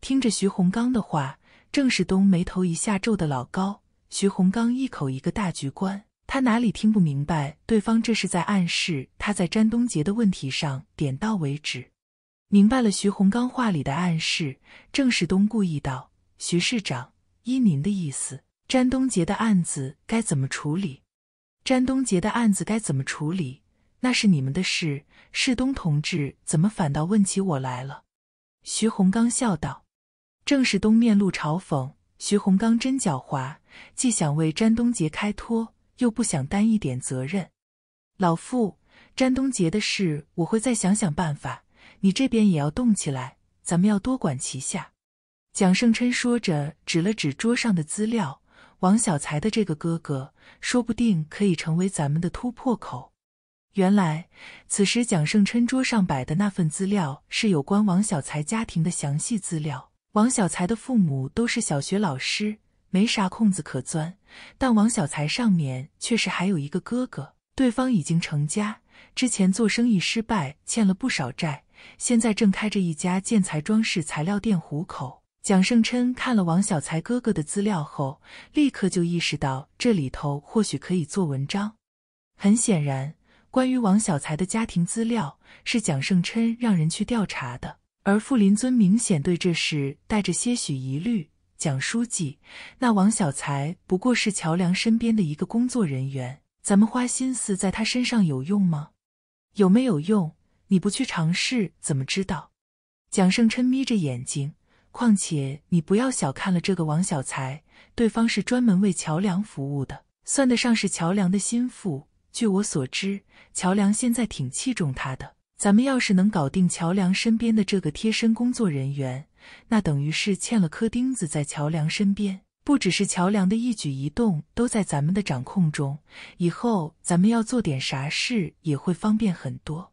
听着徐洪刚的话，郑世东眉头一下皱的老高。徐洪刚一口一个大局观。他哪里听不明白？对方这是在暗示他在詹东杰的问题上点到为止。明白了徐洪刚话里的暗示，郑世东故意道：“徐市长，依您的意思，詹东杰的案子该怎么处理？”詹东杰的案子该怎么处理？那是你们的事。世东同志怎么反倒问起我来了？”徐洪刚笑道。郑世东面露嘲讽：“徐洪刚真狡猾，既想为詹东杰开脱。”又不想担一点责任，老傅，詹东杰的事我会再想想办法，你这边也要动起来，咱们要多管齐下。蒋胜琛说着，指了指桌上的资料。王小才的这个哥哥，说不定可以成为咱们的突破口。原来，此时蒋胜琛桌上摆的那份资料是有关王小才家庭的详细资料。王小才的父母都是小学老师。没啥空子可钻，但王小才上面确实还有一个哥哥，对方已经成家，之前做生意失败，欠了不少债，现在正开着一家建材装饰材料店糊口。蒋胜琛看了王小才哥哥的资料后，立刻就意识到这里头或许可以做文章。很显然，关于王小才的家庭资料是蒋胜琛让人去调查的，而傅林尊明显对这事带着些许疑虑。蒋书记，那王小才不过是乔梁身边的一个工作人员，咱们花心思在他身上有用吗？有没有用？你不去尝试怎么知道？蒋胜琛眯着眼睛。况且你不要小看了这个王小才，对方是专门为乔梁服务的，算得上是乔梁的心腹。据我所知，乔梁现在挺器重他的。咱们要是能搞定乔梁身边的这个贴身工作人员，那等于是嵌了颗钉子在乔梁身边。不只是乔梁的一举一动都在咱们的掌控中，以后咱们要做点啥事也会方便很多。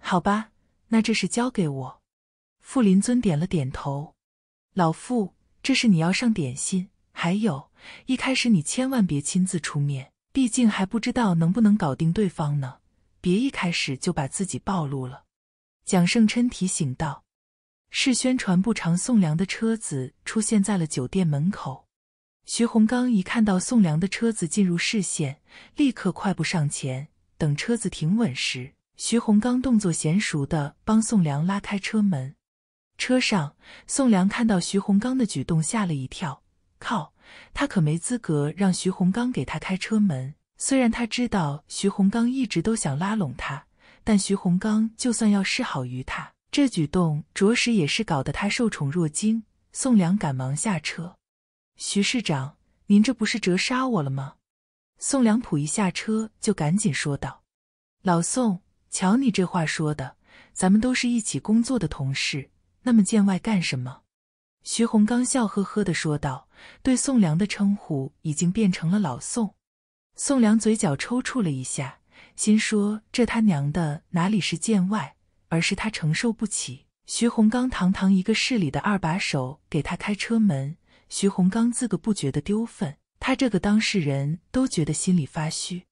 好吧，那这事交给我。傅林尊点了点头。老傅，这事你要上点心。还有，一开始你千万别亲自出面，毕竟还不知道能不能搞定对方呢。别一开始就把自己暴露了，蒋胜琛提醒道。市宣传部长宋良的车子出现在了酒店门口，徐洪刚一看到宋良的车子进入视线，立刻快步上前。等车子停稳时，徐洪刚动作娴熟的帮宋良拉开车门。车上，宋良看到徐洪刚的举动，吓了一跳。靠，他可没资格让徐洪刚给他开车门。虽然他知道徐洪刚一直都想拉拢他，但徐洪刚就算要示好于他，这举动着实也是搞得他受宠若惊。宋良赶忙下车：“徐市长，您这不是折杀我了吗？”宋良普一下车就赶紧说道：“老宋，瞧你这话说的，咱们都是一起工作的同事，那么见外干什么？”徐洪刚笑呵呵的说道：“对宋良的称呼已经变成了老宋。”宋良嘴角抽搐了一下，心说：“这他娘的哪里是见外，而是他承受不起。”徐洪刚堂堂一个市里的二把手给他开车门，徐洪刚自个不觉得丢份，他这个当事人都觉得心里发虚。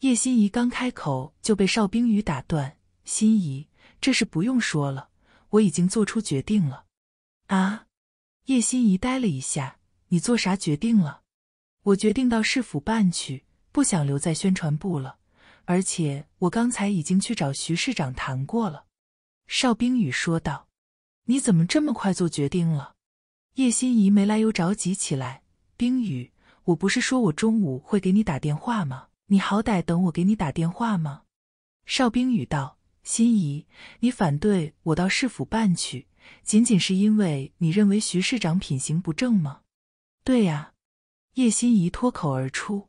叶心怡刚开口就被邵冰雨打断：“心怡，这事不用说了，我已经做出决定了。”啊！叶心怡呆了一下：“你做啥决定了？我决定到市府办去。”不想留在宣传部了，而且我刚才已经去找徐市长谈过了。”邵冰雨说道。“你怎么这么快做决定了？”叶心怡没来由着急起来。“冰雨，我不是说我中午会给你打电话吗？你好歹等我给你打电话吗？”邵冰雨道。“心怡，你反对我到市府办去，仅仅是因为你认为徐市长品行不正吗？”“对呀。”叶心怡脱口而出。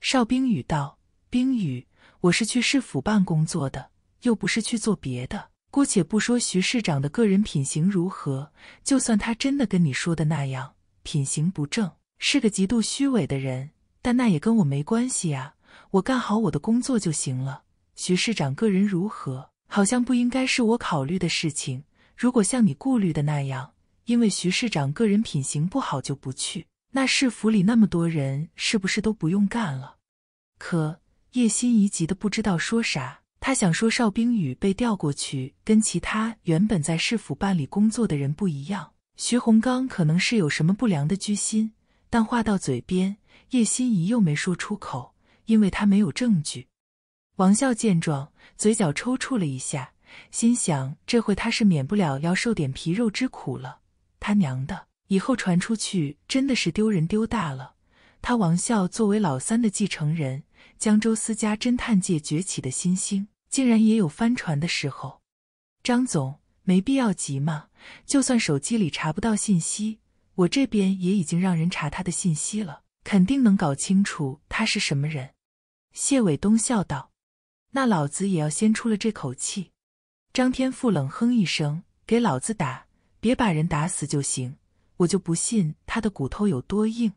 邵冰雨道：“冰雨，我是去市府办工作的，又不是去做别的。姑且不说徐市长的个人品行如何，就算他真的跟你说的那样，品行不正，是个极度虚伪的人，但那也跟我没关系呀。我干好我的工作就行了。徐市长个人如何，好像不应该是我考虑的事情。如果像你顾虑的那样，因为徐市长个人品行不好就不去。”那市府里那么多人，是不是都不用干了？可叶欣怡急得不知道说啥。他想说邵冰雨被调过去，跟其他原本在市府办理工作的人不一样。徐洪刚可能是有什么不良的居心，但话到嘴边，叶欣怡又没说出口，因为他没有证据。王笑见状，嘴角抽搐了一下，心想：这回他是免不了要受点皮肉之苦了。他娘的！以后传出去真的是丢人丢大了。他王笑作为老三的继承人，江州私家侦探界崛起的新星，竟然也有翻船的时候。张总没必要急嘛，就算手机里查不到信息，我这边也已经让人查他的信息了，肯定能搞清楚他是什么人。谢伟东笑道：“那老子也要先出了这口气。”张天赋冷哼一声：“给老子打，别把人打死就行。”我就不信他的骨头有多硬。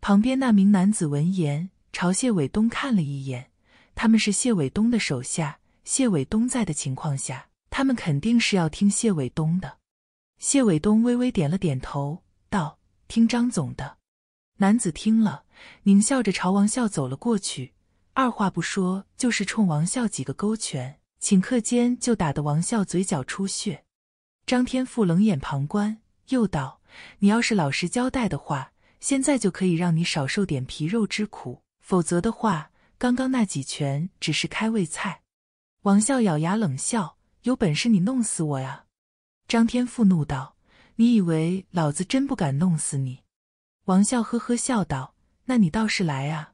旁边那名男子闻言，朝谢伟东看了一眼。他们是谢伟东的手下，谢伟东在的情况下，他们肯定是要听谢伟东的。谢伟东微微点了点头，道：“听张总的。”男子听了，狞笑着朝王笑走了过去，二话不说，就是冲王笑几个勾拳，顷刻间就打得王笑嘴角出血。张天赋冷眼旁观，又道。你要是老实交代的话，现在就可以让你少受点皮肉之苦；否则的话，刚刚那几拳只是开胃菜。王笑咬牙冷笑：“有本事你弄死我呀！”张天赋怒道：“你以为老子真不敢弄死你？”王笑呵呵笑道：“那你倒是来啊！”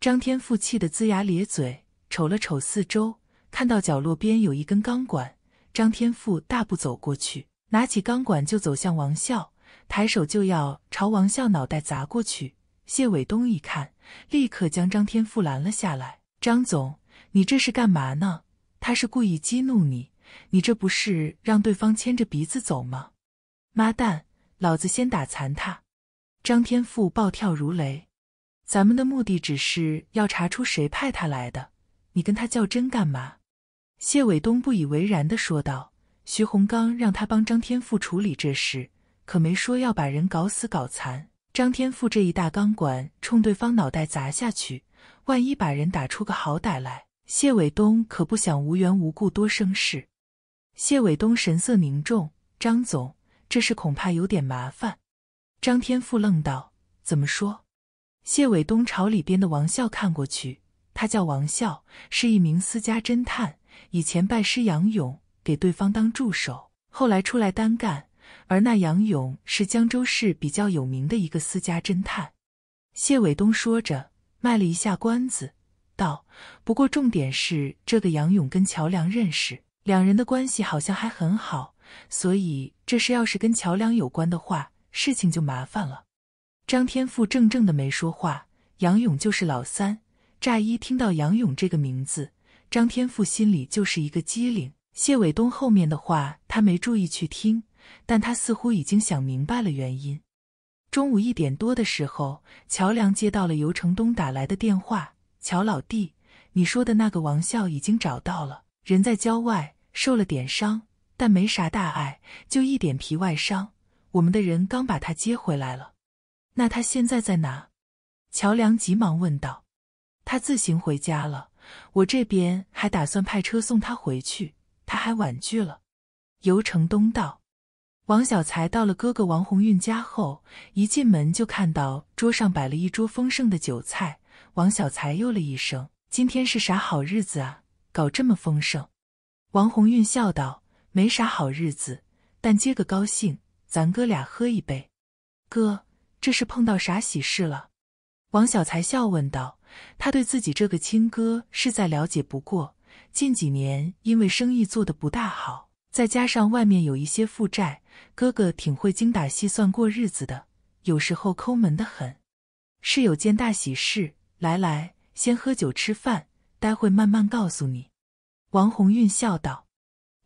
张天赋气得龇牙咧嘴，瞅了瞅四周，看到角落边有一根钢管，张天赋大步走过去，拿起钢管就走向王笑。抬手就要朝王笑脑袋砸过去，谢伟东一看，立刻将张天赋拦了下来。“张总，你这是干嘛呢？他是故意激怒你，你这不是让对方牵着鼻子走吗？”“妈蛋，老子先打残他！”张天赋暴跳如雷。“咱们的目的只是要查出谁派他来的，你跟他较真干嘛？”谢伟东不以为然的说道。“徐洪刚让他帮张天赋处理这事。”可没说要把人搞死搞残。张天赋这一大钢管冲对方脑袋砸下去，万一把人打出个好歹来，谢伟东可不想无缘无故多生事。谢伟东神色凝重：“张总，这事恐怕有点麻烦。”张天赋愣道：“怎么说？”谢伟东朝里边的王笑看过去，他叫王笑，是一名私家侦探，以前拜师杨勇，给对方当助手，后来出来单干。而那杨勇是江州市比较有名的一个私家侦探，谢伟东说着卖了一下关子，道：“不过重点是这个杨勇跟乔梁认识，两人的关系好像还很好，所以这事要是跟乔梁有关的话，事情就麻烦了。”张天赋怔怔的没说话。杨勇就是老三，乍一听到杨勇这个名字，张天赋心里就是一个机灵。谢伟东后面的话他没注意去听。但他似乎已经想明白了原因。中午一点多的时候，乔梁接到了尤承东打来的电话：“乔老弟，你说的那个王笑已经找到了，人在郊外，受了点伤，但没啥大碍，就一点皮外伤。我们的人刚把他接回来了。那他现在在哪？”乔梁急忙问道。“他自行回家了，我这边还打算派车送他回去，他还婉拒了。”尤承东道。王小才到了哥哥王红运家后，一进门就看到桌上摆了一桌丰盛的酒菜。王小才哟了一声：“今天是啥好日子啊，搞这么丰盛？”王红运笑道：“没啥好日子，但接个高兴，咱哥俩喝一杯。”“哥，这是碰到啥喜事了？”王小才笑问道。他对自己这个亲哥是在了解不过，近几年因为生意做得不大好。再加上外面有一些负债，哥哥挺会精打细算过日子的，有时候抠门的很。是有件大喜事，来来，先喝酒吃饭，待会慢慢告诉你。”王红运笑道。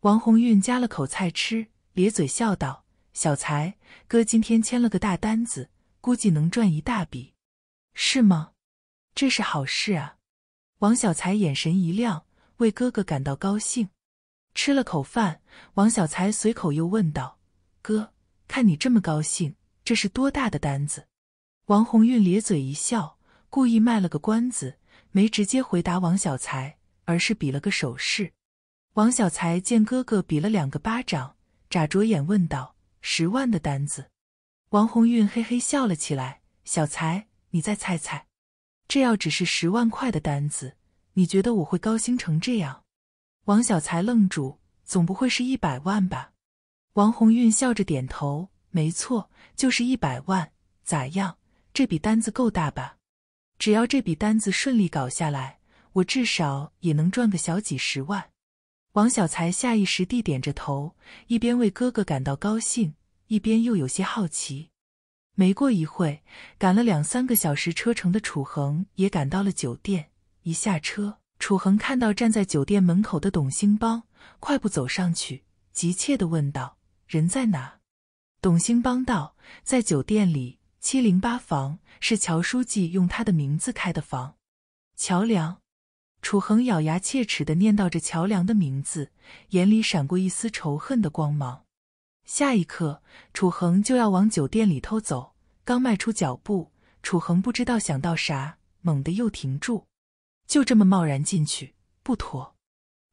王红运夹了口菜吃，咧嘴笑道：“小才哥今天签了个大单子，估计能赚一大笔，是吗？这是好事啊！”王小才眼神一亮，为哥哥感到高兴。吃了口饭，王小才随口又问道：“哥，看你这么高兴，这是多大的单子？”王红运咧嘴一笑，故意卖了个关子，没直接回答王小才，而是比了个手势。王小才见哥哥比了两个巴掌，眨着眼问道：“十万的单子？”王红运嘿嘿笑了起来：“小才，你再猜猜，这要只是十万块的单子，你觉得我会高兴成这样？”王小才愣住，总不会是一百万吧？王红运笑着点头，没错，就是一百万。咋样？这笔单子够大吧？只要这笔单子顺利搞下来，我至少也能赚个小几十万。王小才下意识地点着头，一边为哥哥感到高兴，一边又有些好奇。没过一会赶了两三个小时车程的楚恒也赶到了酒店，一下车。楚恒看到站在酒店门口的董兴邦，快步走上去，急切的问道：“人在哪？”董兴邦道：“在酒店里，七零八房是乔书记用他的名字开的房。”乔梁。楚恒咬牙切齿的念叨着乔梁的名字，眼里闪过一丝仇恨的光芒。下一刻，楚恒就要往酒店里头走，刚迈出脚步，楚恒不知道想到啥，猛地又停住。就这么贸然进去不妥。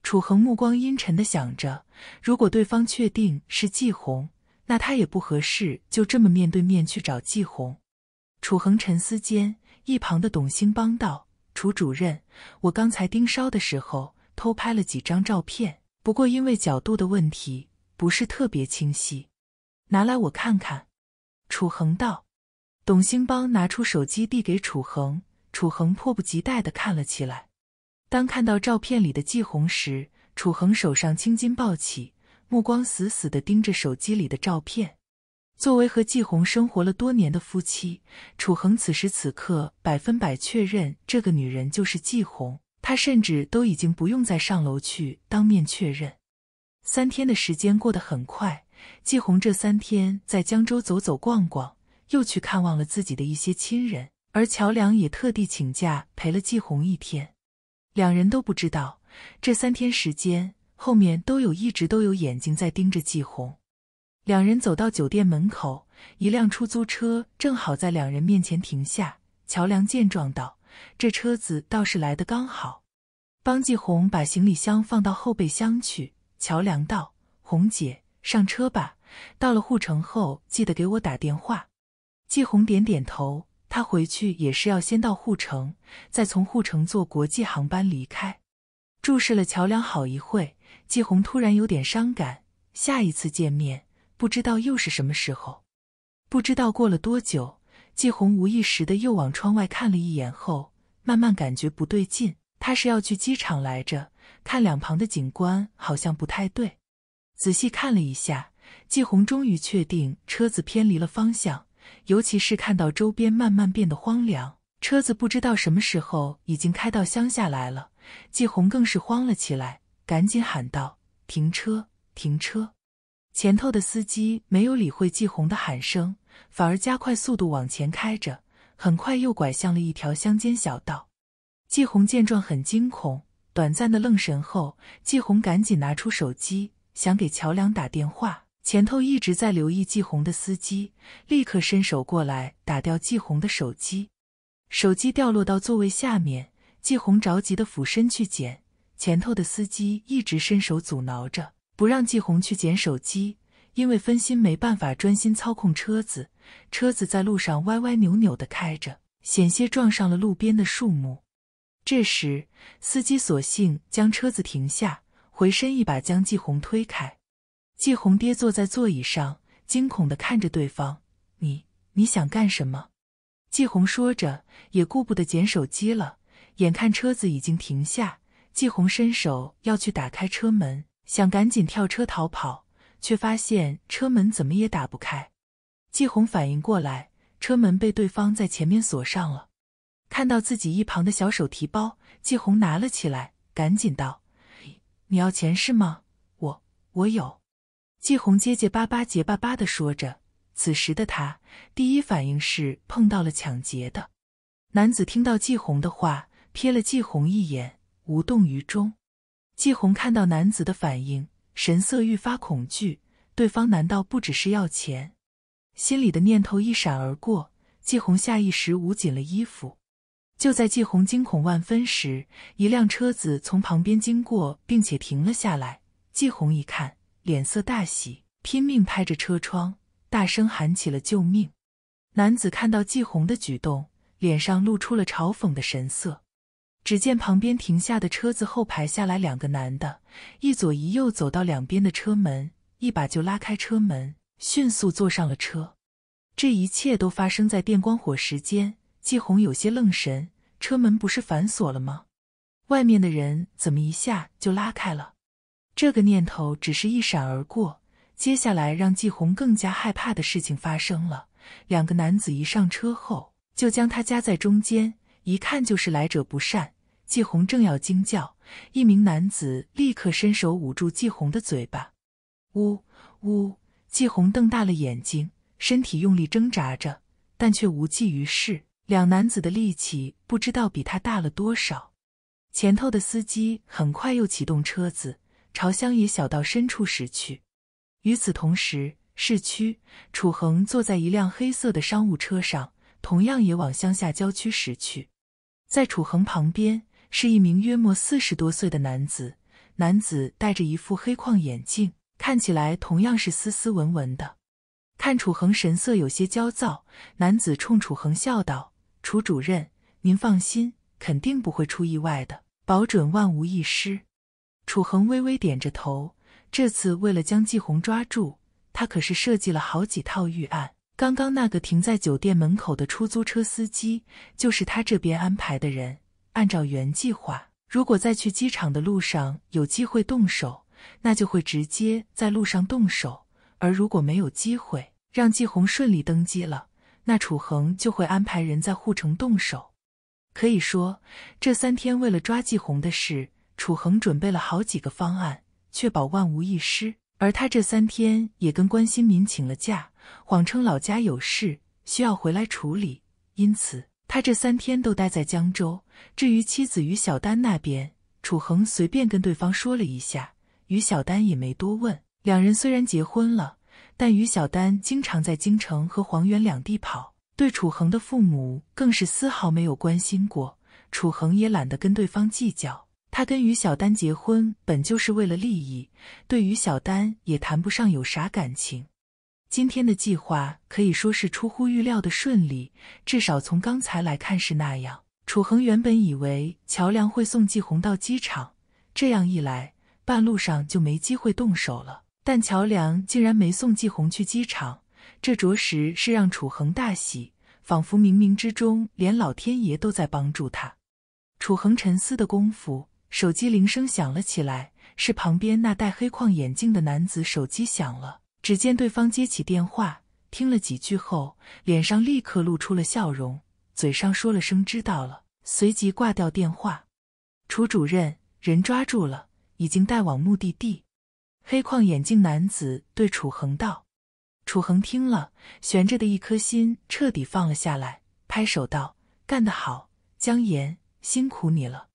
楚恒目光阴沉的想着，如果对方确定是季红，那他也不合适就这么面对面去找季红。楚恒沉思间，一旁的董兴邦道：“楚主任，我刚才盯梢的时候偷拍了几张照片，不过因为角度的问题，不是特别清晰，拿来我看看。”楚恒道。董兴邦拿出手机递给楚恒。楚恒迫不及待地看了起来。当看到照片里的季红时，楚恒手上青筋暴起，目光死死地盯着手机里的照片。作为和季红生活了多年的夫妻，楚恒此时此刻百分百确认这个女人就是季红。他甚至都已经不用再上楼去当面确认。三天的时间过得很快，季红这三天在江州走走逛逛，又去看望了自己的一些亲人。而乔梁也特地请假陪了季红一天，两人都不知道这三天时间后面都有一直都有眼睛在盯着季红。两人走到酒店门口，一辆出租车正好在两人面前停下。乔梁见状道：“这车子倒是来的刚好，帮季红把行李箱放到后备箱去。”乔梁道：“红姐，上车吧。到了护城后，记得给我打电话。”季红点点头。他回去也是要先到护城，再从护城坐国际航班离开。注视了桥梁好一会，季红突然有点伤感。下一次见面，不知道又是什么时候。不知道过了多久，季红无意识的又往窗外看了一眼，后慢慢感觉不对劲。他是要去机场来着，看两旁的景观好像不太对。仔细看了一下，季红终于确定车子偏离了方向。尤其是看到周边慢慢变得荒凉，车子不知道什么时候已经开到乡下来了。季红更是慌了起来，赶紧喊道：“停车！停车！”前头的司机没有理会季红的喊声，反而加快速度往前开着。很快又拐向了一条乡间小道。季红见状很惊恐，短暂的愣神后，季红赶紧拿出手机，想给乔梁打电话。前头一直在留意季红的司机，立刻伸手过来打掉季红的手机，手机掉落到座位下面。季红着急的俯身去捡，前头的司机一直伸手阻挠着，不让季红去捡手机，因为分心没办法专心操控车子，车子在路上歪歪扭扭的开着，险些撞上了路边的树木。这时，司机索性将车子停下，回身一把将季红推开。季红爹坐在座椅上，惊恐地看着对方：“你，你想干什么？”季红说着，也顾不得捡手机了。眼看车子已经停下，季红伸手要去打开车门，想赶紧跳车逃跑，却发现车门怎么也打不开。季红反应过来，车门被对方在前面锁上了。看到自己一旁的小手提包，季红拿了起来，赶紧道：“你要钱是吗？我，我有。”季红结结巴巴、结巴巴的说着。此时的他，第一反应是碰到了抢劫的男子。听到季红的话，瞥了季红一眼，无动于衷。季红看到男子的反应，神色愈发恐惧。对方难道不只是要钱？心里的念头一闪而过，季红下意识捂紧了衣服。就在季红惊恐万分时，一辆车子从旁边经过，并且停了下来。季红一看。脸色大喜，拼命拍着车窗，大声喊起了救命。男子看到季红的举动，脸上露出了嘲讽的神色。只见旁边停下的车子后排下来两个男的，一左一右走到两边的车门，一把就拉开车门，迅速坐上了车。这一切都发生在电光火石间。季红有些愣神，车门不是反锁了吗？外面的人怎么一下就拉开了？这个念头只是一闪而过，接下来让季红更加害怕的事情发生了。两个男子一上车后，就将他夹在中间，一看就是来者不善。季红正要惊叫，一名男子立刻伸手捂住季红的嘴巴。呜呜！季红瞪大了眼睛，身体用力挣扎着，但却无济于事。两男子的力气不知道比他大了多少。前头的司机很快又启动车子。朝乡野小道深处驶去。与此同时，市区，楚恒坐在一辆黑色的商务车上，同样也往乡下郊区驶去。在楚恒旁边是一名约莫四十多岁的男子，男子戴着一副黑框眼镜，看起来同样是斯斯文文的。看楚恒神色有些焦躁，男子冲楚恒笑道：“楚主任，您放心，肯定不会出意外的，保准万无一失。”楚恒微微点着头，这次为了将季红抓住，他可是设计了好几套预案。刚刚那个停在酒店门口的出租车司机就是他这边安排的人。按照原计划，如果在去机场的路上有机会动手，那就会直接在路上动手；而如果没有机会让季红顺利登机了，那楚恒就会安排人在护城动手。可以说，这三天为了抓季红的事。楚恒准备了好几个方案，确保万无一失。而他这三天也跟关心民请了假，谎称老家有事需要回来处理，因此他这三天都待在江州。至于妻子于小丹那边，楚恒随便跟对方说了一下，于小丹也没多问。两人虽然结婚了，但于小丹经常在京城和黄原两地跑，对楚恒的父母更是丝毫没有关心过。楚恒也懒得跟对方计较。他跟于小丹结婚本就是为了利益，对于小丹也谈不上有啥感情。今天的计划可以说是出乎预料的顺利，至少从刚才来看是那样。楚恒原本以为乔梁会送季红到机场，这样一来，半路上就没机会动手了。但乔梁竟然没送季红去机场，这着实是让楚恒大喜，仿佛冥冥之中连老天爷都在帮助他。楚恒沉思的功夫。手机铃声响了起来，是旁边那戴黑框眼镜的男子。手机响了，只见对方接起电话，听了几句后，脸上立刻露出了笑容，嘴上说了声“知道了”，随即挂掉电话。楚主任，人抓住了，已经带往目的地。黑框眼镜男子对楚恒道：“楚恒，听了，悬着的一颗心彻底放了下来，拍手道：‘干得好，江岩，辛苦你了。’”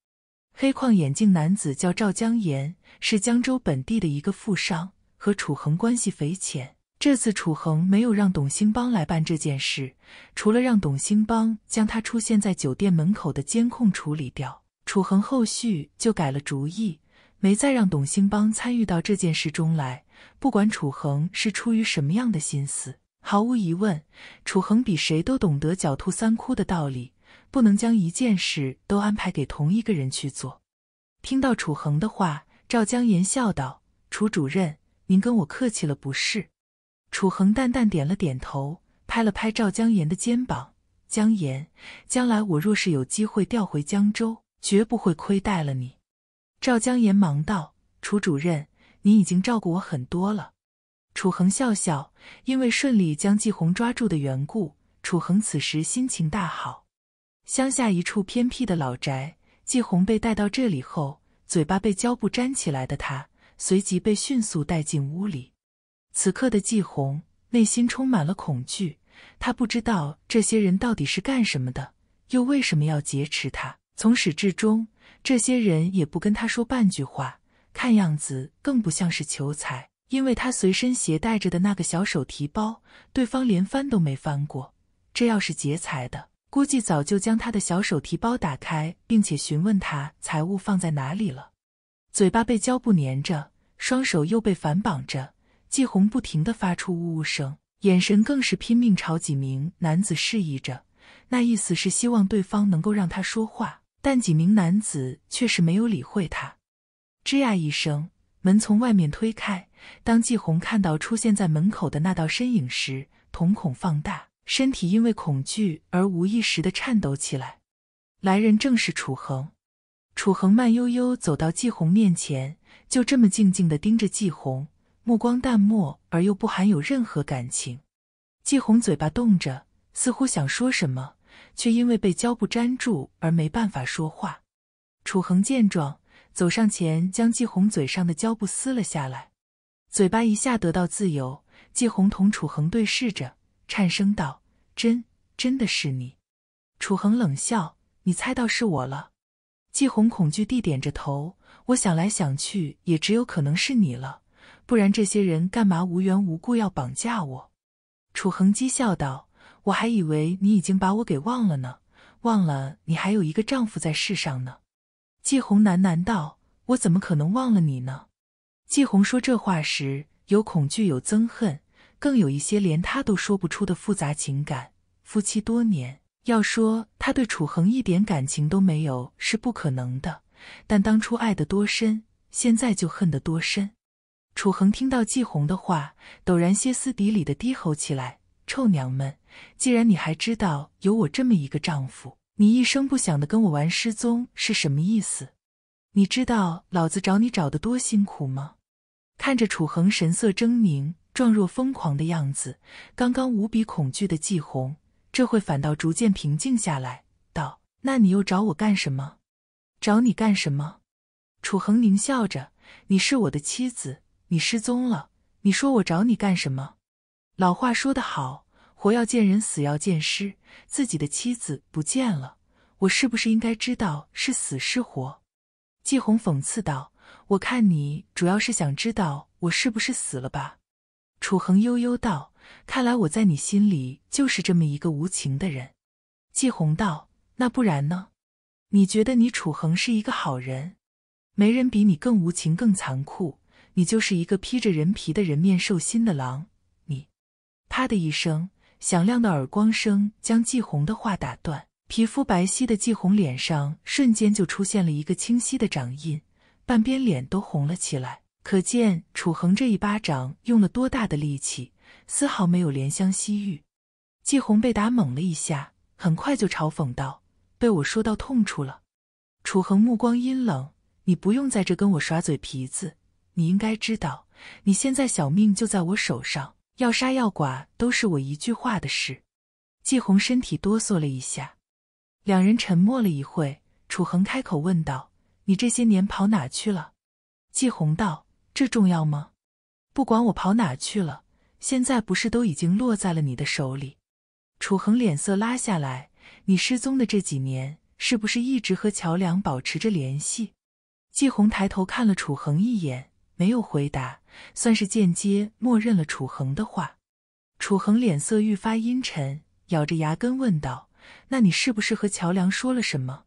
黑框眼镜男子叫赵江岩，是江州本地的一个富商，和楚恒关系匪浅。这次楚恒没有让董兴邦来办这件事，除了让董兴邦将他出现在酒店门口的监控处理掉，楚恒后续就改了主意，没再让董兴邦参与到这件事中来。不管楚恒是出于什么样的心思，毫无疑问，楚恒比谁都懂得狡兔三窟的道理。不能将一件事都安排给同一个人去做。听到楚恒的话，赵江岩笑道：“楚主任，您跟我客气了，不是？”楚恒淡淡点了点头，拍了拍赵江岩的肩膀：“江岩，将来我若是有机会调回江州，绝不会亏待了你。”赵江岩忙道：“楚主任，您已经照顾我很多了。”楚恒笑笑，因为顺利将季红抓住的缘故，楚恒此时心情大好。乡下一处偏僻的老宅，季红被带到这里后，嘴巴被胶布粘起来的他，随即被迅速带进屋里。此刻的季红内心充满了恐惧，他不知道这些人到底是干什么的，又为什么要劫持他。从始至终，这些人也不跟他说半句话，看样子更不像是求财，因为他随身携带着的那个小手提包，对方连翻都没翻过。这要是劫财的。估计早就将他的小手提包打开，并且询问他财物放在哪里了。嘴巴被胶布粘着，双手又被反绑着，季红不停的发出呜呜声，眼神更是拼命朝几名男子示意着，那意思是希望对方能够让他说话。但几名男子却是没有理会他。吱呀一声，门从外面推开。当季红看到出现在门口的那道身影时，瞳孔放大。身体因为恐惧而无意识的颤抖起来，来人正是楚恒。楚恒慢悠悠走到季红面前，就这么静静的盯着季红，目光淡漠而又不含有任何感情。季红嘴巴动着，似乎想说什么，却因为被胶布粘住而没办法说话。楚恒见状，走上前将季红嘴上的胶布撕了下来，嘴巴一下得到自由。季红同楚恒对视着。颤声道：“真，真的是你。”楚恒冷笑：“你猜到是我了？”季红恐惧地点着头：“我想来想去，也只有可能是你了。不然这些人干嘛无缘无故要绑架我？”楚恒讥笑道：“我还以为你已经把我给忘了呢，忘了你还有一个丈夫在世上呢。”季红喃喃道：“我怎么可能忘了你呢？”季红说这话时，有恐惧，有憎恨。更有一些连他都说不出的复杂情感。夫妻多年，要说他对楚恒一点感情都没有是不可能的。但当初爱得多深，现在就恨得多深。楚恒听到季红的话，陡然歇斯底里的低吼起来：“臭娘们，既然你还知道有我这么一个丈夫，你一声不响的跟我玩失踪是什么意思？你知道老子找你找的多辛苦吗？”看着楚恒神色狰狞。状若疯狂的样子，刚刚无比恐惧的季红，这会反倒逐渐平静下来，道：“那你又找我干什么？找你干什么？”楚恒狞笑着：“你是我的妻子，你失踪了，你说我找你干什么？”老话说得好，“活要见人，死要见尸。”自己的妻子不见了，我是不是应该知道是死是活？”季红讽刺道：“我看你主要是想知道我是不是死了吧。”楚恒悠悠道：“看来我在你心里就是这么一个无情的人。”季红道：“那不然呢？你觉得你楚恒是一个好人？没人比你更无情、更残酷。你就是一个披着人皮的人面兽心的狼。”你啪的一声响亮的耳光声将季红的话打断。皮肤白皙的季红脸上瞬间就出现了一个清晰的掌印，半边脸都红了起来。可见楚恒这一巴掌用了多大的力气，丝毫没有怜香惜玉。季红被打懵了一下，很快就嘲讽道：“被我说到痛处了。”楚恒目光阴冷：“你不用在这跟我耍嘴皮子，你应该知道，你现在小命就在我手上，要杀要剐都是我一句话的事。”季红身体哆嗦了一下，两人沉默了一会，楚恒开口问道：“你这些年跑哪去了？”季红道。这重要吗？不管我跑哪去了，现在不是都已经落在了你的手里？楚恒脸色拉下来。你失踪的这几年，是不是一直和乔梁保持着联系？季红抬头看了楚恒一眼，没有回答，算是间接默认了楚恒的话。楚恒脸色愈发阴沉，咬着牙根问道：“那你是不是和乔梁说了什么？”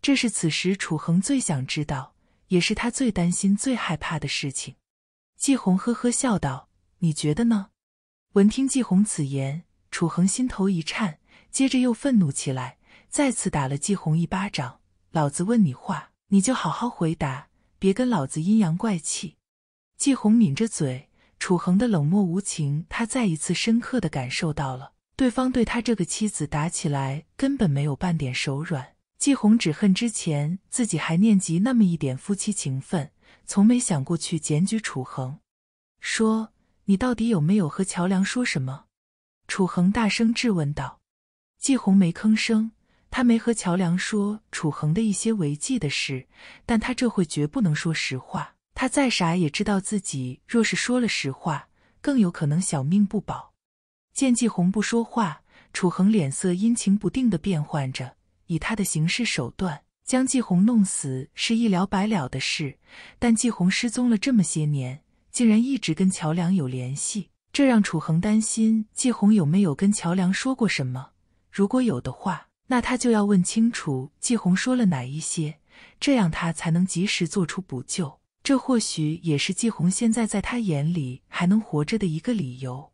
这是此时楚恒最想知道。也是他最担心、最害怕的事情。季红呵呵笑道：“你觉得呢？”闻听季红此言，楚恒心头一颤，接着又愤怒起来，再次打了季红一巴掌：“老子问你话，你就好好回答，别跟老子阴阳怪气。”季红抿着嘴，楚恒的冷漠无情，他再一次深刻的感受到了。对方对他这个妻子打起来根本没有半点手软。季红只恨之前自己还念及那么一点夫妻情分，从没想过去检举楚恒。说你到底有没有和乔梁说什么？楚恒大声质问道。季红没吭声。他没和乔梁说楚恒的一些违纪的事，但他这会绝不能说实话。他再傻也知道自己若是说了实话，更有可能小命不保。见季红不说话，楚恒脸色阴晴不定的变换着。以他的行事手段，将季红弄死是一了百了的事。但季红失踪了这么些年，竟然一直跟乔梁有联系，这让楚恒担心季红有没有跟乔梁说过什么。如果有的话，那他就要问清楚季红说了哪一些，这样他才能及时做出补救。这或许也是季红现在在他眼里还能活着的一个理由。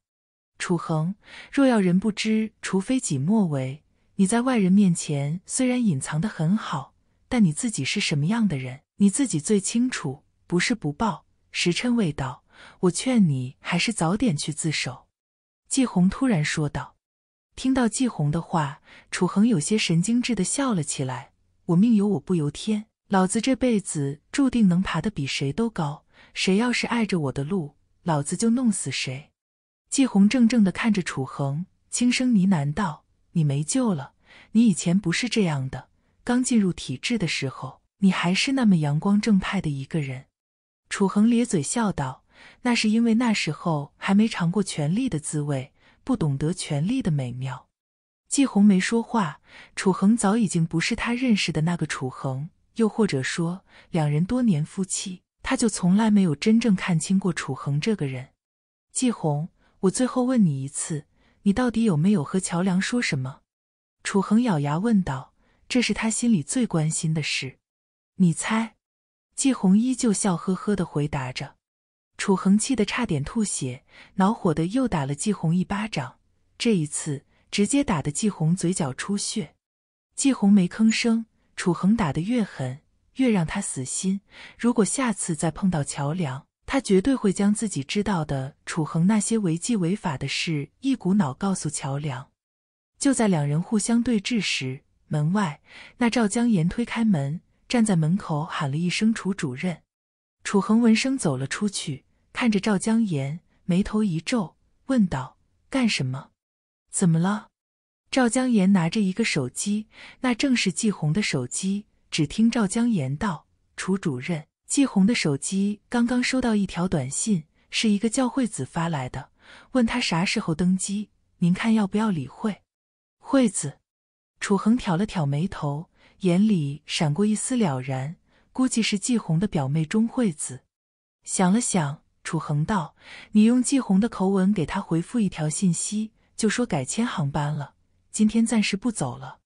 楚恒，若要人不知，除非己莫为。你在外人面前虽然隐藏的很好，但你自己是什么样的人，你自己最清楚。不是不报，时辰未到。我劝你还是早点去自首。”季红突然说道。听到季红的话，楚恒有些神经质的笑了起来：“我命由我不由天，老子这辈子注定能爬得比谁都高，谁要是碍着我的路，老子就弄死谁。”季红怔怔的看着楚恒，轻声呢喃道。你没救了！你以前不是这样的。刚进入体制的时候，你还是那么阳光正派的一个人。楚恒咧嘴笑道：“那是因为那时候还没尝过权力的滋味，不懂得权力的美妙。”季红没说话。楚恒早已经不是他认识的那个楚恒，又或者说，两人多年夫妻，他就从来没有真正看清过楚恒这个人。季红，我最后问你一次。你到底有没有和乔梁说什么？楚恒咬牙问道，这是他心里最关心的事。你猜？季红依旧笑呵呵的回答着。楚恒气得差点吐血，恼火的又打了季红一巴掌，这一次直接打得季红嘴角出血。季红没吭声，楚恒打的越狠，越让他死心。如果下次再碰到乔梁。他绝对会将自己知道的楚恒那些违纪违法的事一股脑告诉乔梁。就在两人互相对峙时，门外那赵江岩推开门，站在门口喊了一声：“楚主任。”楚恒闻声走了出去，看着赵江岩，眉头一皱，问道：“干什么？怎么了？”赵江岩拿着一个手机，那正是季红的手机。只听赵江岩道：“楚主任。”季红的手机刚刚收到一条短信，是一个教惠子发来的，问他啥时候登机，您看要不要理会？惠子，楚恒挑了挑眉头，眼里闪过一丝了然，估计是季红的表妹钟惠子。想了想，楚恒道：“你用季红的口吻给他回复一条信息，就说改签航班了，今天暂时不走了。”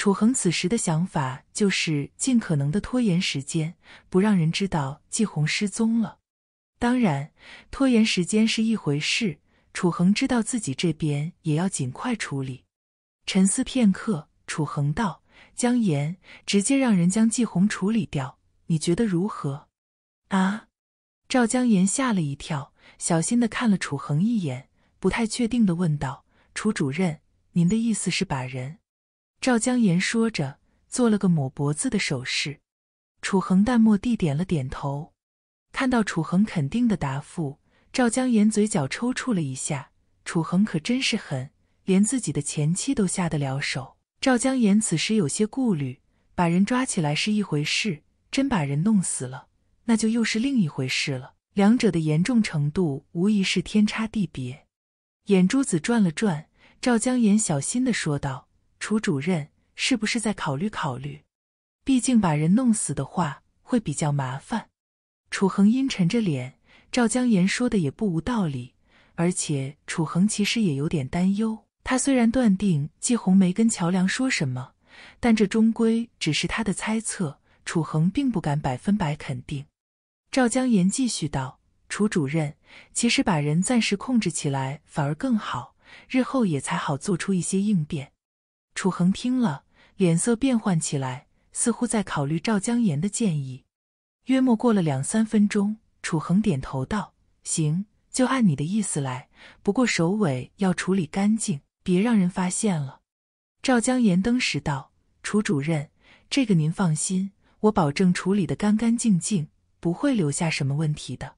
楚恒此时的想法就是尽可能的拖延时间，不让人知道季红失踪了。当然，拖延时间是一回事，楚恒知道自己这边也要尽快处理。沉思片刻，楚恒道：“江岩，直接让人将季红处理掉，你觉得如何？”啊！赵江岩吓了一跳，小心的看了楚恒一眼，不太确定的问道：“楚主任，您的意思是把人？”赵江岩说着，做了个抹脖子的手势。楚恒淡漠地点了点头。看到楚恒肯定的答复，赵江岩嘴角抽搐了一下。楚恒可真是狠，连自己的前妻都下得了手。赵江岩此时有些顾虑：把人抓起来是一回事，真把人弄死了，那就又是另一回事了。两者的严重程度无疑是天差地别。眼珠子转了转，赵江岩小心的说道。楚主任是不是再考虑考虑？毕竟把人弄死的话会比较麻烦。楚恒阴沉着脸，赵江岩说的也不无道理。而且楚恒其实也有点担忧。他虽然断定季红梅跟乔梁说什么，但这终归只是他的猜测。楚恒并不敢百分百肯定。赵江岩继续道：“楚主任，其实把人暂时控制起来反而更好，日后也才好做出一些应变。”楚恒听了，脸色变幻起来，似乎在考虑赵江岩的建议。约莫过了两三分钟，楚恒点头道：“行，就按你的意思来。不过首尾要处理干净，别让人发现了。”赵江岩登时道：“楚主任，这个您放心，我保证处理的干干净净，不会留下什么问题的。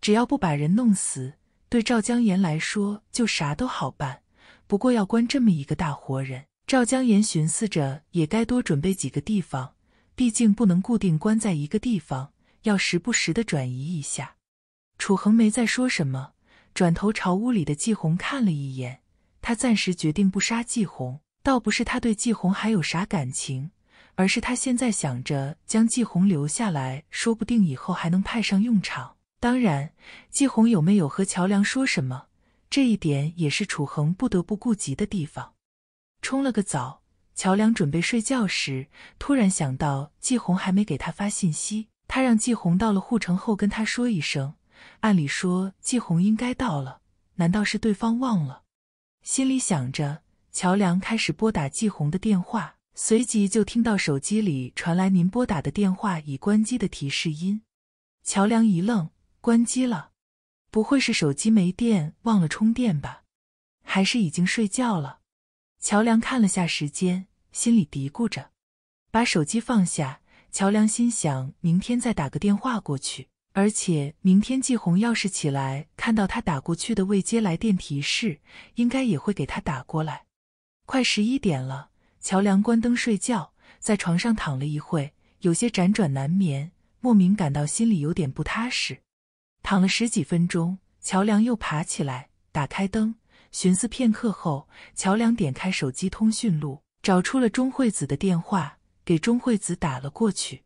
只要不把人弄死，对赵江岩来说就啥都好办。不过要关这么一个大活人。”赵江岩寻思着，也该多准备几个地方，毕竟不能固定关在一个地方，要时不时的转移一下。楚恒没再说什么，转头朝屋里的季红看了一眼。他暂时决定不杀季红，倒不是他对季红还有啥感情，而是他现在想着将季红留下来说不定以后还能派上用场。当然，季红有没有和乔梁说什么，这一点也是楚恒不得不顾及的地方。冲了个澡，乔梁准备睡觉时，突然想到季红还没给他发信息，他让季红到了护城后跟他说一声。按理说季红应该到了，难道是对方忘了？心里想着，乔梁开始拨打季红的电话，随即就听到手机里传来“您拨打的电话已关机”的提示音。乔梁一愣，关机了，不会是手机没电忘了充电吧？还是已经睡觉了？乔梁看了下时间，心里嘀咕着，把手机放下。乔梁心想，明天再打个电话过去。而且明天季红要是起来看到他打过去的未接来电提示，应该也会给他打过来。快十一点了，乔梁关灯睡觉，在床上躺了一会，有些辗转难眠，莫名感到心里有点不踏实。躺了十几分钟，乔梁又爬起来，打开灯。寻思片刻后，乔梁点开手机通讯录，找出了钟惠子的电话，给钟惠子打了过去。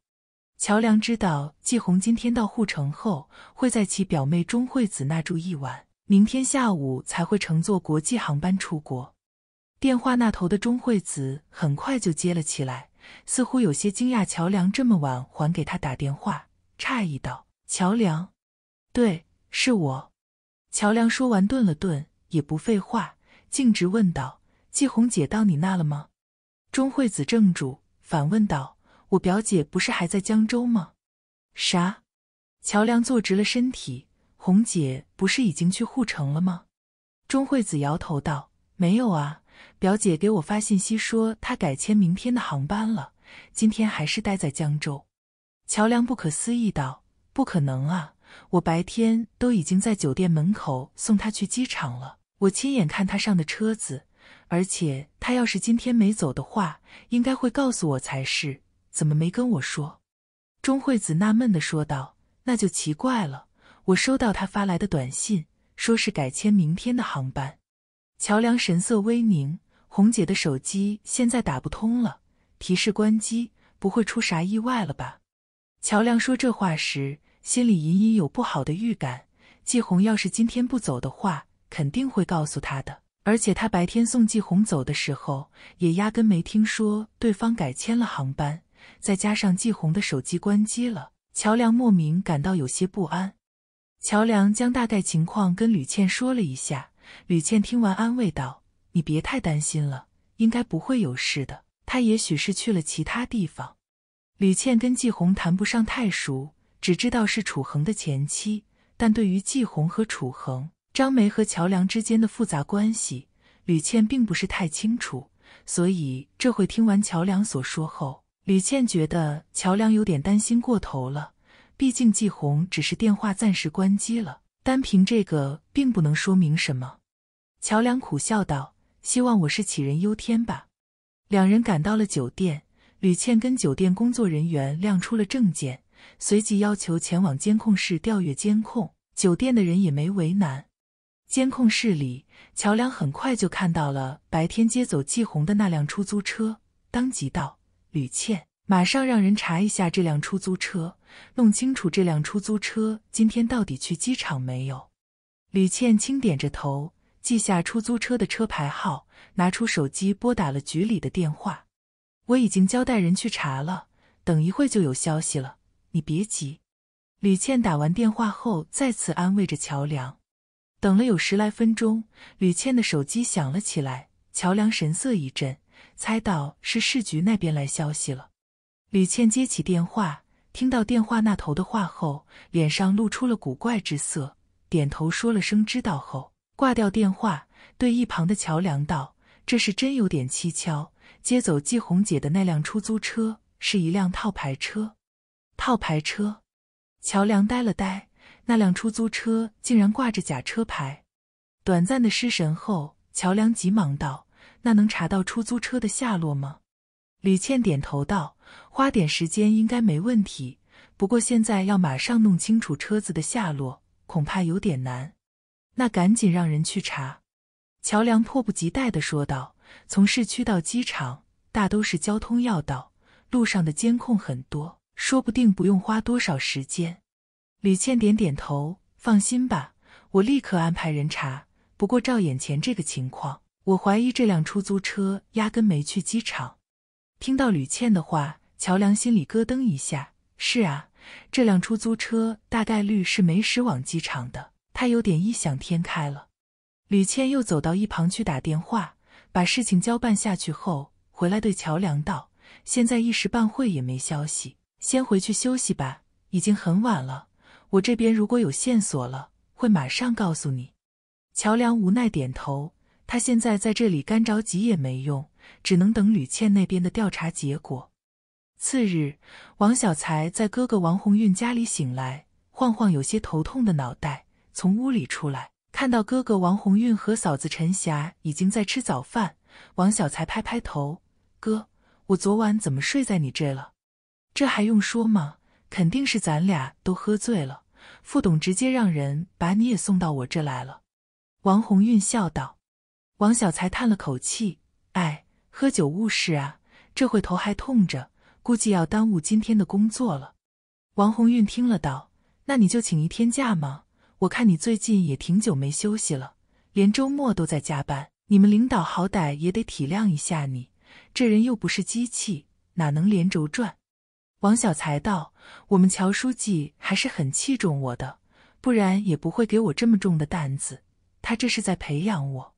乔梁知道季红今天到护城后，会在其表妹钟惠子那住一晚，明天下午才会乘坐国际航班出国。电话那头的钟惠子很快就接了起来，似乎有些惊讶，乔梁这么晚还给他打电话，诧异道：“乔梁，对，是我。”乔梁说完，顿了顿。也不废话，径直问道：“季红姐到你那了吗？”钟惠子怔住，反问道：“我表姐不是还在江州吗？”“啥？”乔梁坐直了身体。“红姐不是已经去护城了吗？”钟惠子摇头道：“没有啊，表姐给我发信息说她改签明天的航班了，今天还是待在江州。”乔梁不可思议道：“不可能啊！”我白天都已经在酒店门口送他去机场了，我亲眼看他上的车子，而且他要是今天没走的话，应该会告诉我才是，怎么没跟我说？”钟惠子纳闷地说道。“那就奇怪了，我收到他发来的短信，说是改签明天的航班。”乔梁神色微凝，“红姐的手机现在打不通了，提示关机，不会出啥意外了吧？”乔梁说这话时。心里隐隐有不好的预感，季红要是今天不走的话，肯定会告诉他的。而且他白天送季红走的时候，也压根没听说对方改签了航班，再加上季红的手机关机了，乔梁莫名感到有些不安。乔梁将大概情况跟吕倩说了一下，吕倩听完安慰道：“你别太担心了，应该不会有事的。他也许是去了其他地方。”吕倩跟季红谈不上太熟。只知道是楚恒的前妻，但对于季红和楚恒、张梅和乔梁之间的复杂关系，吕倩并不是太清楚。所以这回听完乔梁所说后，吕倩觉得乔梁有点担心过头了。毕竟季红只是电话暂时关机了，单凭这个并不能说明什么。乔梁苦笑道：“希望我是杞人忧天吧。”两人赶到了酒店，吕倩跟酒店工作人员亮出了证件。随即要求前往监控室调阅监控，酒店的人也没为难。监控室里，乔梁很快就看到了白天接走季红的那辆出租车，当即道：“吕倩，马上让人查一下这辆出租车，弄清楚这辆出租车今天到底去机场没有。”吕倩轻点着头，记下出租车的车牌号，拿出手机拨打了局里的电话：“我已经交代人去查了，等一会就有消息了。”你别急，吕倩打完电话后再次安慰着乔梁。等了有十来分钟，吕倩的手机响了起来。乔梁神色一震，猜到是市局那边来消息了。吕倩接起电话，听到电话那头的话后，脸上露出了古怪之色，点头说了声“知道”，后挂掉电话，对一旁的乔梁道：“这是真有点蹊跷。接走季红姐的那辆出租车是一辆套牌车。”套牌车，乔梁呆了呆，那辆出租车竟然挂着假车牌。短暂的失神后，乔梁急忙道：“那能查到出租车的下落吗？”李倩点头道：“花点时间应该没问题，不过现在要马上弄清楚车子的下落，恐怕有点难。”“那赶紧让人去查！”乔梁迫不及待的说道。“从市区到机场，大都是交通要道，路上的监控很多。”说不定不用花多少时间。吕倩点点头，放心吧，我立刻安排人查。不过照眼前这个情况，我怀疑这辆出租车压根没去机场。听到吕倩的话，乔梁心里咯噔一下。是啊，这辆出租车大概率是没驶往机场的。他有点异想天开了。吕倩又走到一旁去打电话，把事情交办下去后，回来对乔梁道：“现在一时半会也没消息。”先回去休息吧，已经很晚了。我这边如果有线索了，会马上告诉你。乔梁无奈点头，他现在在这里干着急也没用，只能等吕倩那边的调查结果。次日，王小才在哥哥王红运家里醒来，晃晃有些头痛的脑袋，从屋里出来，看到哥哥王红运和嫂子陈霞已经在吃早饭。王小才拍拍头：“哥，我昨晚怎么睡在你这了？”这还用说吗？肯定是咱俩都喝醉了。副董直接让人把你也送到我这来了。”王红运笑道。王小才叹了口气：“哎，喝酒误事啊！这会头还痛着，估计要耽误今天的工作了。”王红运听了道：“那你就请一天假嘛，我看你最近也挺久没休息了，连周末都在加班。你们领导好歹也得体谅一下你，这人又不是机器，哪能连轴转？”王小才道：“我们乔书记还是很器重我的，不然也不会给我这么重的担子。他这是在培养我。”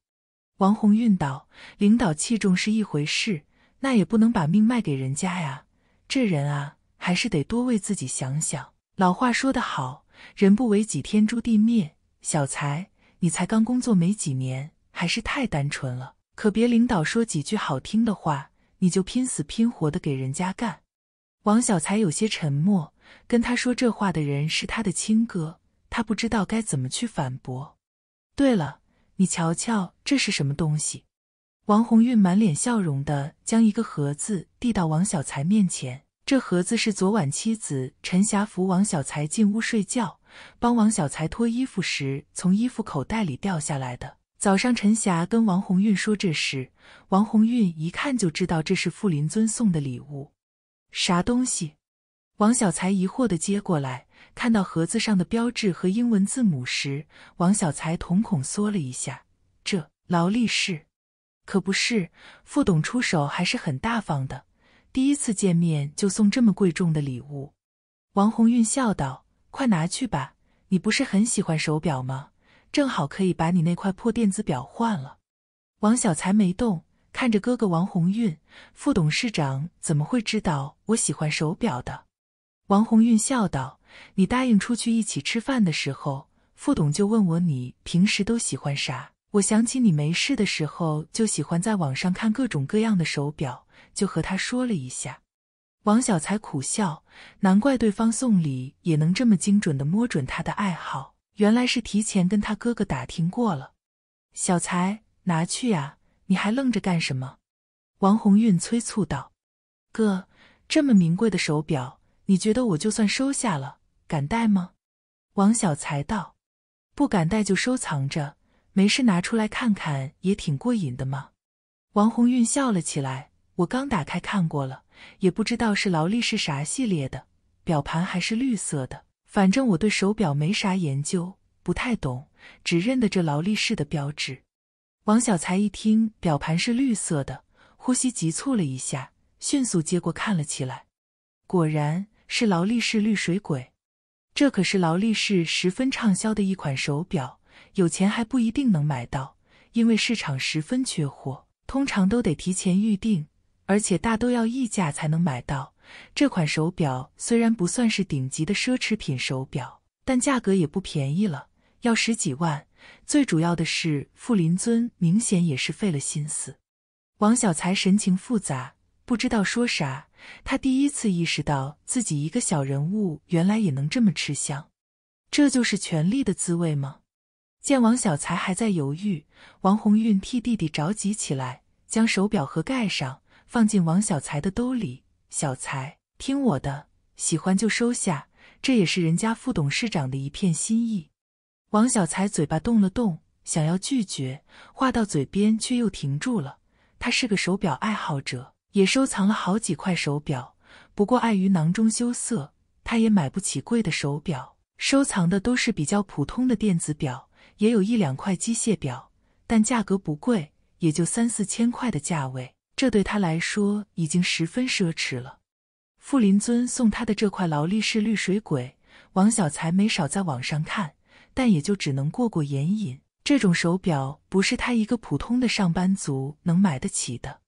王红运道：“领导器重是一回事，那也不能把命卖给人家呀。这人啊，还是得多为自己想想。老话说得好，人不为己，天诛地灭。小才，你才刚工作没几年，还是太单纯了。可别领导说几句好听的话，你就拼死拼活的给人家干。”王小才有些沉默。跟他说这话的人是他的亲哥，他不知道该怎么去反驳。对了，你瞧瞧，这是什么东西？王红运满脸笑容的将一个盒子递到王小才面前。这盒子是昨晚妻子陈霞扶王小才进屋睡觉，帮王小才脱衣服时从衣服口袋里掉下来的。早上陈霞跟王红运说这事，王红运一看就知道这是傅林尊送的礼物。啥东西？王小才疑惑的接过来看到盒子上的标志和英文字母时，王小才瞳孔缩了一下。这劳力士，可不是？副董出手还是很大方的，第一次见面就送这么贵重的礼物。王红运笑道：“快拿去吧，你不是很喜欢手表吗？正好可以把你那块破电子表换了。”王小才没动。看着哥哥王红运，副董事长怎么会知道我喜欢手表的？王红运笑道：“你答应出去一起吃饭的时候，副董就问我你平时都喜欢啥。我想起你没事的时候就喜欢在网上看各种各样的手表，就和他说了一下。”王小才苦笑：“难怪对方送礼也能这么精准的摸准他的爱好，原来是提前跟他哥哥打听过了。”小才拿去啊。你还愣着干什么？王红运催促道：“哥，这么名贵的手表，你觉得我就算收下了，敢戴吗？”王小才道：“不敢戴就收藏着，没事拿出来看看也挺过瘾的嘛。”王红运笑了起来：“我刚打开看过了，也不知道是劳力士啥系列的，表盘还是绿色的。反正我对手表没啥研究，不太懂，只认得这劳力士的标志。”王小才一听表盘是绿色的，呼吸急促了一下，迅速接过看了起来。果然，是劳力士绿水鬼。这可是劳力士十分畅销的一款手表，有钱还不一定能买到，因为市场十分缺货，通常都得提前预定，而且大都要溢价才能买到。这款手表虽然不算是顶级的奢侈品手表，但价格也不便宜了，要十几万。最主要的是，傅林尊明显也是费了心思。王小才神情复杂，不知道说啥。他第一次意识到自己一个小人物，原来也能这么吃香，这就是权力的滋味吗？见王小才还在犹豫，王红运替弟弟着急起来，将手表盒盖上，放进王小才的兜里。小才，听我的，喜欢就收下，这也是人家副董事长的一片心意。王小才嘴巴动了动，想要拒绝，话到嘴边却又停住了。他是个手表爱好者，也收藏了好几块手表，不过碍于囊中羞涩，他也买不起贵的手表，收藏的都是比较普通的电子表，也有一两块机械表，但价格不贵，也就三四千块的价位，这对他来说已经十分奢侈了。傅林尊送他的这块劳力士绿水鬼，王小才没少在网上看。但也就只能过过眼瘾。这种手表不是他一个普通的上班族能买得起的。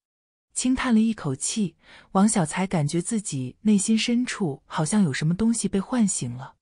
轻叹了一口气，王小才感觉自己内心深处好像有什么东西被唤醒了。